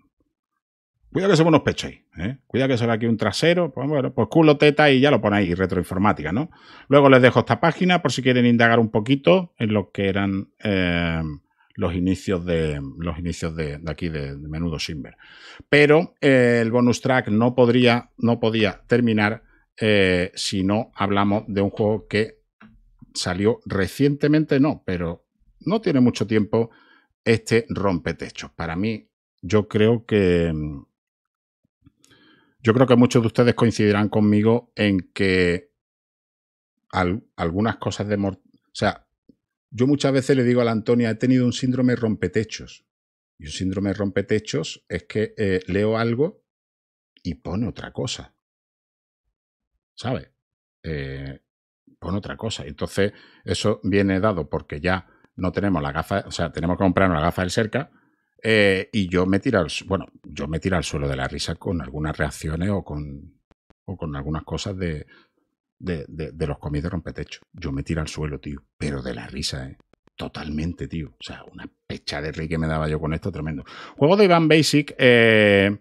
Cuidado que son unos pechos ahí. ¿eh? Cuidado que se aquí un trasero. Pues bueno, pues culo, teta y ya lo ponéis. retroinformática, ¿no? Luego les dejo esta página por si quieren indagar un poquito en lo que eran los inicios de, los inicios de, aquí, de, Menudo Simber. Pero eh, el bonus track no, podría, no podía terminar eh, si no hablamos de un juego que salió recientemente, no, pero no tiene mucho tiempo este techos. Para mí, yo creo que... Yo creo que muchos de ustedes coincidirán conmigo en que algunas cosas de yo muchas veces le digo a la Antonia, he tenido un síndrome rompetechos. Y un síndrome rompetechos es que eh, leo algo y pone otra cosa. ¿Sabes? Eh, pone otra cosa. Entonces, eso viene dado porque ya no tenemos la gafa, o sea, tenemos que comprar una gafa del cerca. Eh, y yo me tiro al, bueno, yo me tiro al suelo de la risa con algunas reacciones o con, o con algunas cosas de, de, los comidos de rompetecho. Yo me tiro al suelo, tío, pero de la risa, eh. Totalmente, tío. O sea, una pecha de rey que me daba yo con esto, tremendo. Juego de Iván Basic, eh,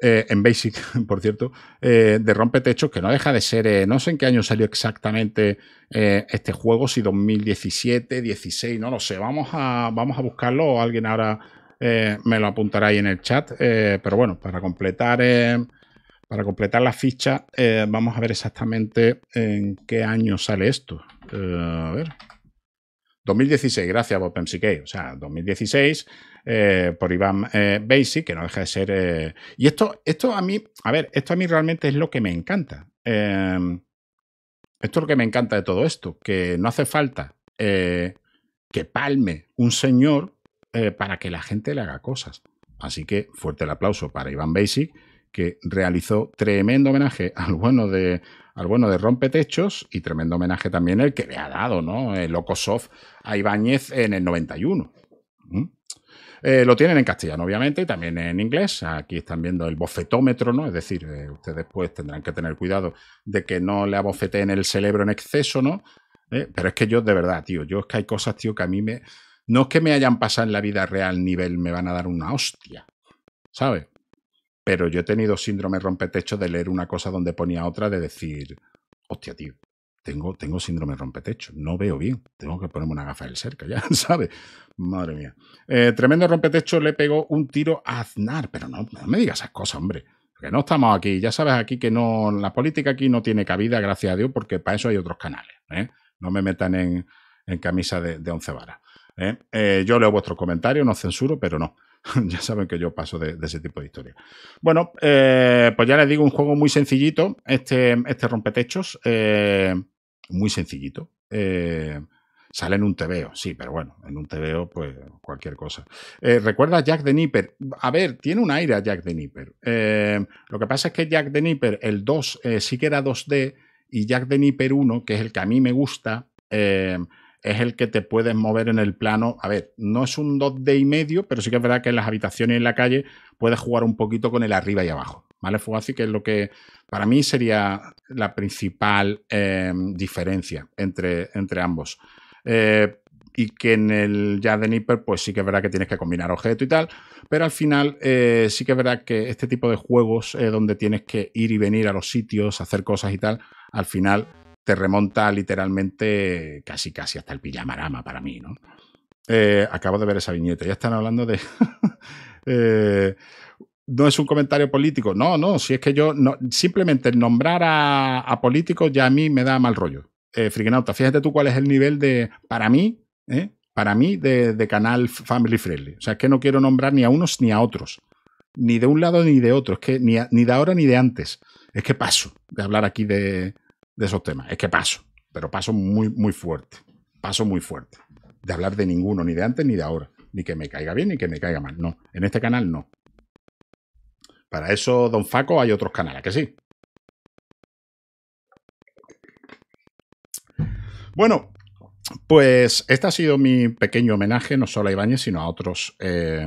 eh, en Basic, *laughs* por cierto, de de techo que no deja de ser, no sé en qué año salió exactamente este juego, si 2017, 16, no lo sé. Vamos a, vamos a buscarlo alguien ahora me lo apuntará ahí en el chat. pero bueno, para completar para completar la ficha, eh, vamos a ver exactamente en qué año sale esto. Eh, a ver. 2016, gracias Bob MCK. O sea, 2016 eh, por Iván Basic, que no deja de ser. y esto, esto a mí, a ver, esto a mí realmente es lo que me encanta. Em, esto es lo que me encanta de todo esto, que no hace falta que palme un señor para que la gente le haga cosas. Así que fuerte el aplauso para Iván Basic que realizó tremendo homenaje al bueno de, al bueno de Rompetechos y tremendo homenaje también el que le ha dado, ¿no? El off a Ibáñez en el 91. ¿Mm? Eh, lo tienen en castellano, obviamente, y también en inglés. Aquí están viendo el bofetómetro, ¿no? Es decir, eh, ustedes pues tendrán que tener cuidado de que no le abofeteen el cerebro en exceso, ¿no? Eh, pero es que yo, de verdad, tío, yo es que hay cosas, tío, que a mí me. No es que me hayan pasado en la vida real nivel, me van a dar una hostia. ¿Sabes? Pero yo he tenido síndrome rompetecho de leer una cosa donde ponía otra, de decir, hostia, tío, tengo, tengo síndrome rompetecho, no veo bien, tengo que ponerme una gafa del cerca, ya *laughs* sabes. Madre mía. Eh, tremendo rompetecho le pegó un tiro a Aznar, pero no, me digas esas cosas, hombre. Que no estamos aquí, ya sabes aquí que no, la política aquí no tiene cabida, gracias a Dios, porque para eso hay otros canales. ¿eh? No me metan en, en camisa de, de once varas. ¿eh? yo leo vuestros comentarios, no censuro, pero no. *laughs* ya saben que yo paso de, ese tipo de historia Bueno, eh, pues ya les digo, un juego muy sencillito, este, este rompetechos, eh, muy sencillito. Eh, sale en un TVO, sí, pero bueno, en un TVO, pues cualquier cosa. ¿Recuerda Jack de Nipper? A ver, tiene un aire a Jack de Nipper. lo que pasa es que Jack de Nipper, el 2, sí que era 2D, y Jack de Nipper 1, que es el que a mí me gusta, es el que te puedes mover en el plano. A ver, no es un 2D y medio, pero sí que es verdad que en las habitaciones y en la calle puedes jugar un poquito con el arriba y abajo. ¿Vale? Fugazi? que es lo que para mí sería la principal em, diferencia entre, entre ambos. Eh, y que en el ya de Nipper, pues sí que es verdad que tienes que combinar objeto y tal, pero al final eh, sí que es verdad que este tipo de juegos eh, donde tienes que ir y venir a los sitios, hacer cosas y tal, al final te remonta literalmente casi casi hasta el pijamarama para mí, ¿no? Eh, acabo de ver esa viñeta. Ya están hablando de. *laughs* Eh, no es un comentario político. No, no, si es que yo simplemente nombrar a, políticos ya a mí me da mal rollo. Eh, fíjate tú cuál es el nivel de, para mí, eh, para mí, de, canal Family Friendly. O sea, es que no quiero nombrar ni a unos ni a otros. Ni de un lado ni de otro. Es que ni, ni de ahora ni de antes. Es que paso de hablar aquí de, de esos temas. Es que paso, pero paso muy, muy fuerte. Paso muy fuerte. De hablar de ninguno, ni de antes ni de ahora. Ni que me caiga bien ni que me caiga mal. No. En este canal no. Para eso, don Faco, hay otros canales que sí. Bueno, pues este ha sido mi pequeño homenaje, no solo a Ibáñez, sino a otros. Eh,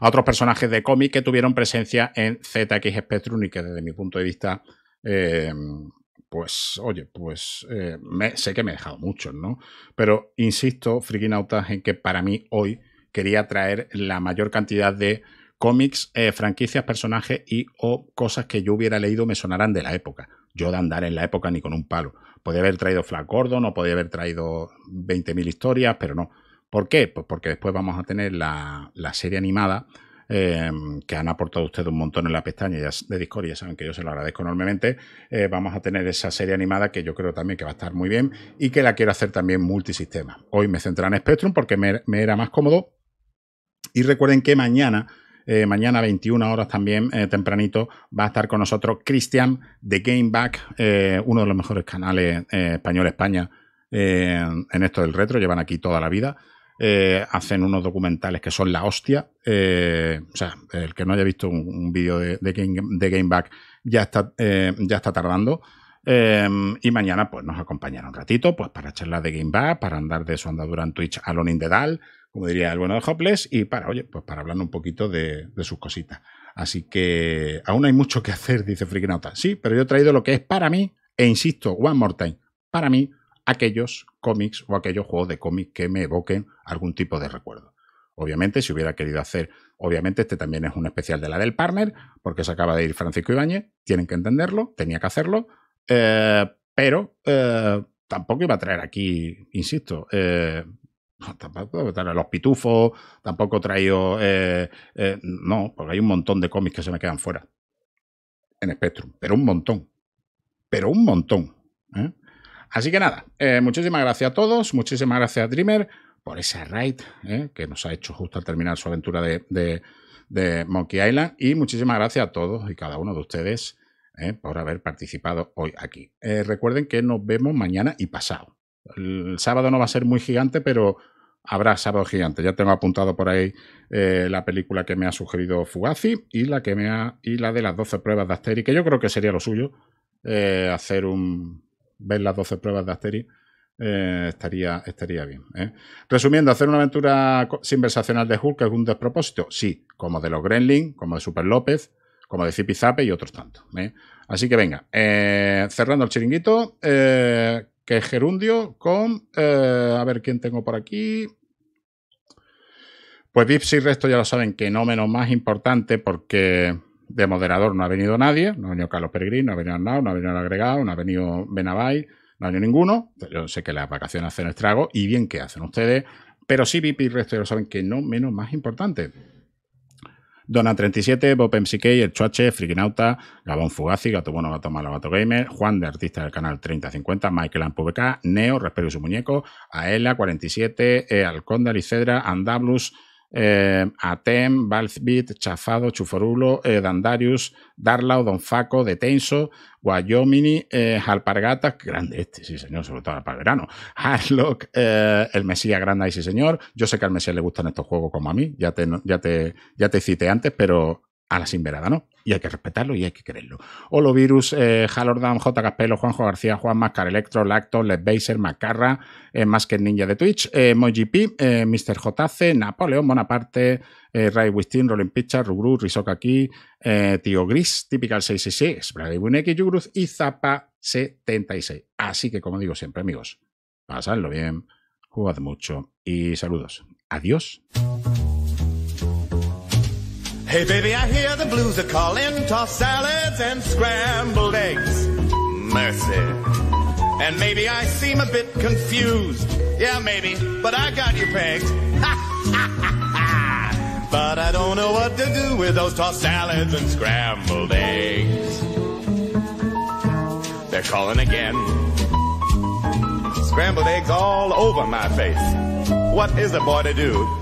a otros personajes de cómic que tuvieron presencia en ZX Spectrum y que desde mi punto de vista Em, pues, oye, pues eh, sé que me he dejado muchos, ¿no? Pero insisto, frikinautas, en que para mí hoy quería traer la mayor cantidad de cómics, eh, franquicias, personajes y o cosas que yo hubiera leído me sonaran de la época. Yo de andar en la época ni con un palo. Podía haber traído Flash Gordon o podía haber traído 20.000 historias, pero no. ¿Por qué? Pues porque después vamos a tener la, la serie animada Em, que han aportado ustedes un montón en la pestaña de Discord, ya saben que yo se lo agradezco enormemente. Eh, vamos a tener esa serie animada que yo creo también que va a estar muy bien y que la quiero hacer también multisistema. Hoy me centraré en Spectrum porque me, era más cómodo. Y recuerden que mañana... Eh, mañana 21 horas también, eh, tempranito, va a estar con nosotros Cristian de Game Back, eh, uno de los mejores canales español España en esto del retro, llevan aquí toda la vida. Eh, hacen unos documentales que son la hostia. Eh, o sea, el que no haya visto un, vídeo de, Game, Back ya está, eh, ya está tardando. y mañana pues nos acompañará un ratito pues para charlar de Game Back, para andar de su andadura en Twitch a in de Dal, como diría el bueno de Hopeless, y para, oye, pues para hablar un poquito de, sus cositas. Así que aún hay mucho que hacer, dice out Sí, pero yo he traído lo que es para mí, e insisto, one more time, para mí aquellos cómics o aquellos juegos de cómics que me evoquen algún tipo de recuerdo. Obviamente, si hubiera querido hacer, obviamente este también es un especial de la del partner, porque se acaba de ir Francisco Ibáñez, tienen que entenderlo, tenía que hacerlo, eh, pero eh, tampoco iba a traer aquí, insisto, eh, tampoco traer los pitufos, tampoco he traído, eh, no, porque hay un montón de cómics que se me quedan fuera en Spectrum, pero un montón, pero un montón. ¿eh? Así que nada, eh, muchísimas gracias a todos, muchísimas gracias a Dreamer por esa raid eh, que nos ha hecho justo al terminar su aventura de, Monkey Island y muchísimas gracias a todos y cada uno de ustedes eh, por haber participado hoy aquí. recuerden que nos vemos mañana y pasado. El sábado no va a ser muy gigante, pero habrá sábado gigante. Ya tengo apuntado por ahí la película que me ha sugerido Fugazi y la que me ha, y la de las 12 pruebas de Asterix, que yo creo que sería lo suyo. hacer un, ver las 12 pruebas de Asterix. Eh, estaría, estaría bien. ¿eh? Resumiendo, hacer una aventura sinversacional de Hulk es un despropósito, sí, como de los Gremlin, como de Super López, como de Zipizape y otros tantos. ¿eh? Así que venga, cerrando el chiringuito, que gerundio con, a ver quién tengo por aquí. Pues Vips y Resto ya lo saben que no menos más importante porque de moderador no ha venido nadie, no ha venido Carlos Peregrín, no ha venido Arnau, no ha venido el agregado, no ha venido Benavai, no ha venido ninguno. Yo sé que las vacaciones hacen estrago y bien que hacen ustedes, pero sí VIP y resto lo saben que no menos más importante. Dona37, Bob MCK, El Choache, Frikinauta, Gabón Fugazi, Gato Bueno, Gato Malo, Gato Gamer, Juan de Artista del Canal 3050, Michael PvK, Neo, Respero y su Muñeco, Aela47, Alcóndar, y Cedra, Andablus, eh, Atem, Balzbit, Chafado, Chuforulo, eh, Dandarius, Darlao, Faco, Detenso, Guayomini, eh, grande este, sí señor, sobre todo para el verano, eh, el Mesías Grande, sí señor, yo sé que al Mesías le gustan estos juegos como a mí, ya te, ya te, ya te cité antes, pero a la sinverada, ¿no? Y hay que respetarlo y hay que quererlo. Holovirus, eh, Halordam, J. Caspelo, Juanjo García, Juan Mascar Electro, Lacto, Les Baser, Macarra, eh, que Ninja de Twitch, eh, MojiP, eh, Mr. JC, Napoleón Bonaparte, eh, Ray Wistin, Rolling Pitcher, Rugru, Rizoka aquí, eh, Tío Gris, Typical 666, Spray Buneki, Yugruz y Zapa 76. Así que, como digo siempre, amigos, pasadlo bien, jugad mucho y saludos. Adiós. Hey baby, I hear the blues are calling, toss salads and scrambled eggs. Mercy. And maybe I seem a bit confused. Yeah, maybe, but I got you pegged. *laughs* but I don't know what to do with those tossed salads and scrambled eggs. They're calling again. Scrambled eggs all over my face. What is a boy to do?